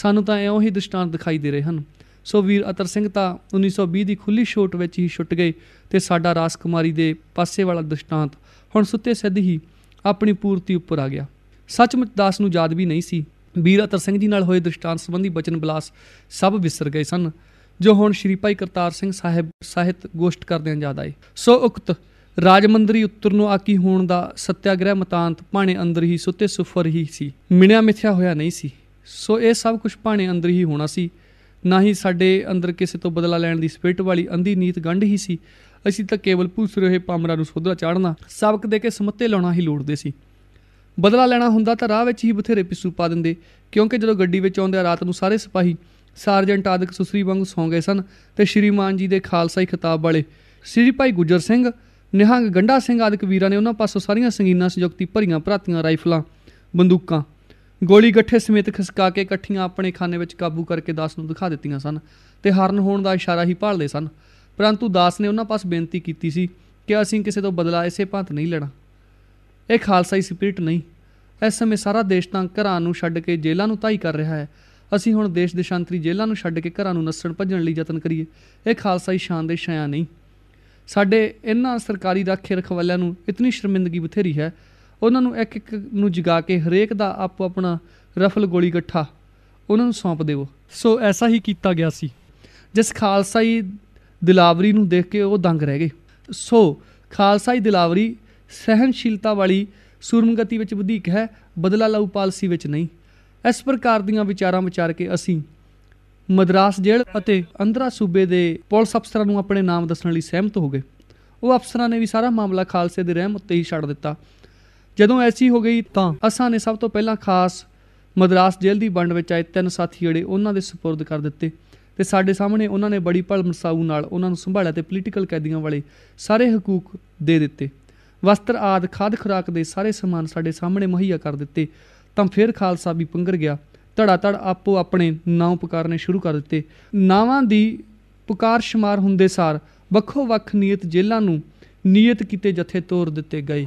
ਸਾਨੂੰ ਤਾਂ ਐਉਂ ਹੀ ਦ੍ਰਿਸ਼ਟਾਂਤ ਦਿਖਾਈ ਦੇ ਰਹੇ ਹਨ ਸੋ ਵੀਰ ਅਤਰ ਸਿੰਘ ਤਾਂ 1920 ਦੀ ਖੁੱਲੀ ਛੋਟ ਵਿੱਚ ਹੀ ਛੁੱਟ ਗਏ ਤੇ ਸਾਡਾ ਕੁਮਾਰੀ ਦੇ ਪਾਸੇ ਵਾਲਾ ਦ੍ਰਿਸ਼ਟਾਂਤ ਹੁਣ ਸੁੱਤੇ ਸਿੱਧ ਹੀ ਆਪਣੀ ਪੂਰਤੀ ਉੱਪਰ ਆ ਗਿਆ ਸੱਚਮੁੱਚ ਦਾਸ ਨੂੰ ਯਾਦ ਵੀ ਨਹੀਂ ਸੀ ਵੀਰ ਅਤਰ ਸਿੰਘ ਜੀ ਨਾਲ ਹੋਏ ਦ੍ਰਿਸ਼ਟਾਂਤ ਸੰਬੰਧੀ ਬਚਨ ਬਲਾਸ ਸਭ ਵਿਸਰ ਗਏ ਸਨ ਜੋ ਹੁਣ ਸ਼੍ਰੀ ਭਾਈ ਕਰਤਾਰ ਸਿੰਘ ਸਾਹਿਬ ਸਾਹਿਤ ਗੋਸ਼ਟ ਆਂ ਜਿਆਦਾ ਏ ਸੋ ਉਕਤ ਰਾਜਮੰਦਰੀ ਉੱਤਰ ਨੂੰ ਆਕੀ ਹੋਣ ਦਾ ਸਤਿਆਗ੍ਰਹਿ ਮਤਾਂਤ ਭਾਣੇ ਅੰਦਰ ਹੀ ਸੁੱਤੇ ਸੁਫਰ ਹੀ ਸੀ ਮਿਣਿਆ ਮਿਥਿਆ ਹੋਇਆ ਨਹੀਂ ਸੀ ਸੋ ਇਹ ਸਭ ਕੁਝ ਭਾਣੇ ਅੰਦਰ ਹੀ ਹੋਣਾ ਸੀ ਨਾ ਹੀ ਸਾਡੇ ਅੰਦਰ ਕਿਸੇ ਤੋਂ ਬਦਲਾ ਲੈਣ ਦੀ ਸਪਿਰਟ ਵਾਲੀ ਅੰਧੀ ਨੀਤ ਗੰਢ ਹੀ ਸੀ ਅਸੀਂ ਤਾਂ ਕੇਵਲ ਪੂਸ ਰਹੇ ਪਾਮਰਾ ਨੂੰ ਸੋਧਾ ਚਾੜਨਾ ਸਬਕ ਦੇ ਕੇ ਸਮੱਤੇ ਲਾਉਣਾ ਹੀ ਲੋੜਦੇ ਸੀ ਬਦਲਾ ਲੈਣਾ ਹੁੰਦਾ ਤਾਂ ਰਾਹ ਵਿੱਚ ਹੀ ਬਥੇਰੇ ਪਿੱਸੂ ਪਾ ਦਿੰਦੇ ਕਿਉਂਕਿ ਜਦੋਂ ਗੱਡੀ ਵਿੱਚ ਆਉਂਦੇ ਰਾਤ ਨੂੰ ਸਾਰੇ ਸਿਪਾਹੀ ਸਰਜੰਟ ਆਦਿਕ ਸੁਸਰੀ ਵਾਂਗ ਸੌਂ ਗਏ ਸਨ ਤੇ ਸ਼੍ਰੀਮਾਨ ਜੀ ਦੇ ਖਾਲਸਾਈ ਖਿਤਾਬ ਵਾਲੇ ਸ੍ਰੀ ਭਾਈ ਗੁਜਰ ਸਿੰਘ ਨਿਹੰਗ ਗੰਡਾ ਸਿੰਘ ਆਦਿਕ ਵੀਰਾਂ ਨੇ ਉਹਨਾਂ ਪਾਸੋਂ ਸਾਰੀਆਂ ਸੰਗੀਨਾਂ ਸੰਯੁਕਤੀ ਭਰੀਆਂ ਭਰਾਤੀਆਂ ਰਾਈਫਲਾਂ ਬੰਦੂਕਾਂ ਗੋਲੀ ਗੱਠੇ ਸਮੇਤ ਖਿਸਕਾ ਕੇ ਇਕੱਠੀਆਂ ਆਪਣੇ ਖਾਨੇ ਵਿੱਚ ਕਾਬੂ ਕਰਕੇ ਦਾਸ ਨੂੰ ਦਿਖਾ ਦਿੱਤੀਆਂ ਸਨ ਤੇ ਹਰਨ ਹੋਣ ਦਾ ਇਸ਼ਾਰਾ ਹੀ ਭਾਲਦੇ ਸਨ ਪਰੰਤੂ ਦਾਸ ਨੇ ਉਹਨਾਂ ਪਾਸ ਬੇਨਤੀ ਕੀਤੀ ਸੀ ਕਿ ਅਸੀਂ ਕਿਸੇ ਤੋਂ ਬਦਲਾ ਇਸੇ ਭਾਂਤ ਨਹੀਂ ਲੈਣਾ ਇਹ ਖਾਲਸਾਈ ਸਪਿਰਿਟ ਨਹੀਂ ਇਸ ਸਮੇਂ ਸਾਰਾ ਦੇਸ਼ ਤਾਂ ਘਰਾਂ ਨੂੰ ਛੱਡ ਕੇ ਜੇਲ੍ਹਾਂ ਨੂੰ ਧਾਈ ਕਰ ਰਿਹਾ ਹੈ ਅਸੀਂ ਹੁਣ ਦੇਸ਼ ਦੇਸ਼ਾਂਤਰੀ ਜੇਲ੍ਹਾਂ ਨੂੰ ਛੱਡ ਕੇ ਘਰਾਂ ਨੂੰ ਨਸਣ ਭੱਜਣ ਲਈ ਯਤਨ ਕਰੀਏ ਇਹ ਖਾਲਸਾਈ ਸ਼ਾਨ ਦੇ ਸ਼ਾਇਆ ਨਹੀਂ ਸਾਡੇ ਇਹਨਾਂ ਸਰਕਾਰੀ ਰਾਖੇ ਰਖਵਾਲਿਆਂ ਨੂੰ ਇਤਨੀ ਸ਼ਰਮਿੰਦਗੀ ਬਥੇਰੀ ਹੈ ਉਹਨਾਂ ਨੂੰ ਇੱਕ ਇੱਕ ਨੂੰ ਜਗਾ ਕੇ ਹਰੇਕ ਦਾ ਆਪੋ ਆਪਣਾ ਰਫਲ ਗੋਲੀ ਇਕੱਠਾ ਉਹਨਾਂ ਨੂੰ ਸੌਂਪ ਦੇਵੋ ਸੋ ਐਸਾ ਹੀ ਕੀਤਾ ਗਿਆ ਸੀ ਜਿਸ ਖਾਲਸਾਈ ਦਿਲਾਵਰੀ ਨੂੰ ਦੇਖ ਕੇ ਉਹ ਦੰਗ ਰਹਿ ਗਏ ਸੋ ਖਾਲਸਾਈ ਦਿਲਾਵਰੀ ਸਹਿਨਸ਼ੀਲਤਾ ਵਾਲੀ ਸੁਰਮਗਤੀ ਵਿੱਚ ਵਧੇਕ ਹੈ ਬਦਲਾ ਲਾਉ ਪਾਲਸੀ ਵਿੱਚ ਨਹੀਂ ਇਸ ਪ੍ਰਕਾਰ ਦੀਆਂ ਵਿਚਾਰਾਂ ਵਿਚਾਰ ਕੇ ਅਸੀਂ ਮਦਰਾਸ ਜੇਲ੍ਹ ਅਤੇ ਅੰਦਰਾ ਸੂਬੇ ਦੇ ਪੁਲਿਸ ਅਫਸਰਾਂ ਨੂੰ ਆਪਣੇ ਨਾਮ ਦੱਸਣ ਲਈ ਸਹਿਮਤ ਹੋ ਗਏ ਉਹ ਅਫਸਰਾਂ ਨੇ ਵੀ ਸਾਰਾ ਮਾਮਲਾ ਖਾਲਸੇ ਦੇ ਰਹਿਮ ਉੱਤੇ ਹੀ ਛੱਡ ਦਿੱਤਾ ਜਦੋਂ ਐਸੀ ਹੋ ਗਈ ਤਾਂ ਅਸਾਂ ਨੇ ਸਭ ਤੋਂ ਪਹਿਲਾਂ ਖਾਸ ਮਦਰਾਸ ਜੇਲ੍ਹ ਦੀ ਵੰਡ ਵਿੱਚ ਆਏ ਤਿੰਨ ਸਾਥੀ ਜਿਹੜੇ ਉਹਨਾਂ ਦੇ ਸਪੁਰਦ ਕਰ ਦਿੱਤੇ ਤੇ ਸਾਡੇ ਸਾਹਮਣੇ ਉਹਨਾਂ ਨੇ ਬੜੀ ਭਲਮਸਾਊ ਨਾਲ ਉਹਨਾਂ ਨੂੰ ਸੰਭਾਲਿਆ ਤੇ ਪੋਲੀਟੀਕਲ ਕੈਦੀਆਂ ਵਾਲੇ ਸਾਰੇ ਹਕੂਕ ਦੇ ਦਿੱਤੇ ਵਸਤਰ ਆਦ ਖਾਦ ਖੁਰਾਕ ਦੇ ਸਾਰੇ ਸਮਾਨ ਸਾਡੇ ਸਾਹਮਣੇ ਮੁਹੱਈਆ ਕਰ ਦਿੱਤੇ ਤਾਂ ਫਿਰ ਖਾਲਸਾ ਵੀ ਪੰਗਰ ਗਿਆ ਧੜਾ ਧੜ ਆਪੋ ਆਪਣੇ ਨਾਮ ਪੁਕਾਰਨੇ ਸ਼ੁਰੂ ਕਰ ਦਿੱਤੇ ਨਾਵਾਂ ਦੀ ਪੁਕਾਰ ਸ਼ਮਾਰ ਹੁੰਦੇ ਸਾਰ ਵੱਖੋ ਵੱਖ ਨੀਅਤ ਜੇਲਾਂ ਨੂੰ ਨੀਅਤ ਕੀਤੇ ਜਥੇ ਤੋਰ ਦਿੱਤੇ ਗਏ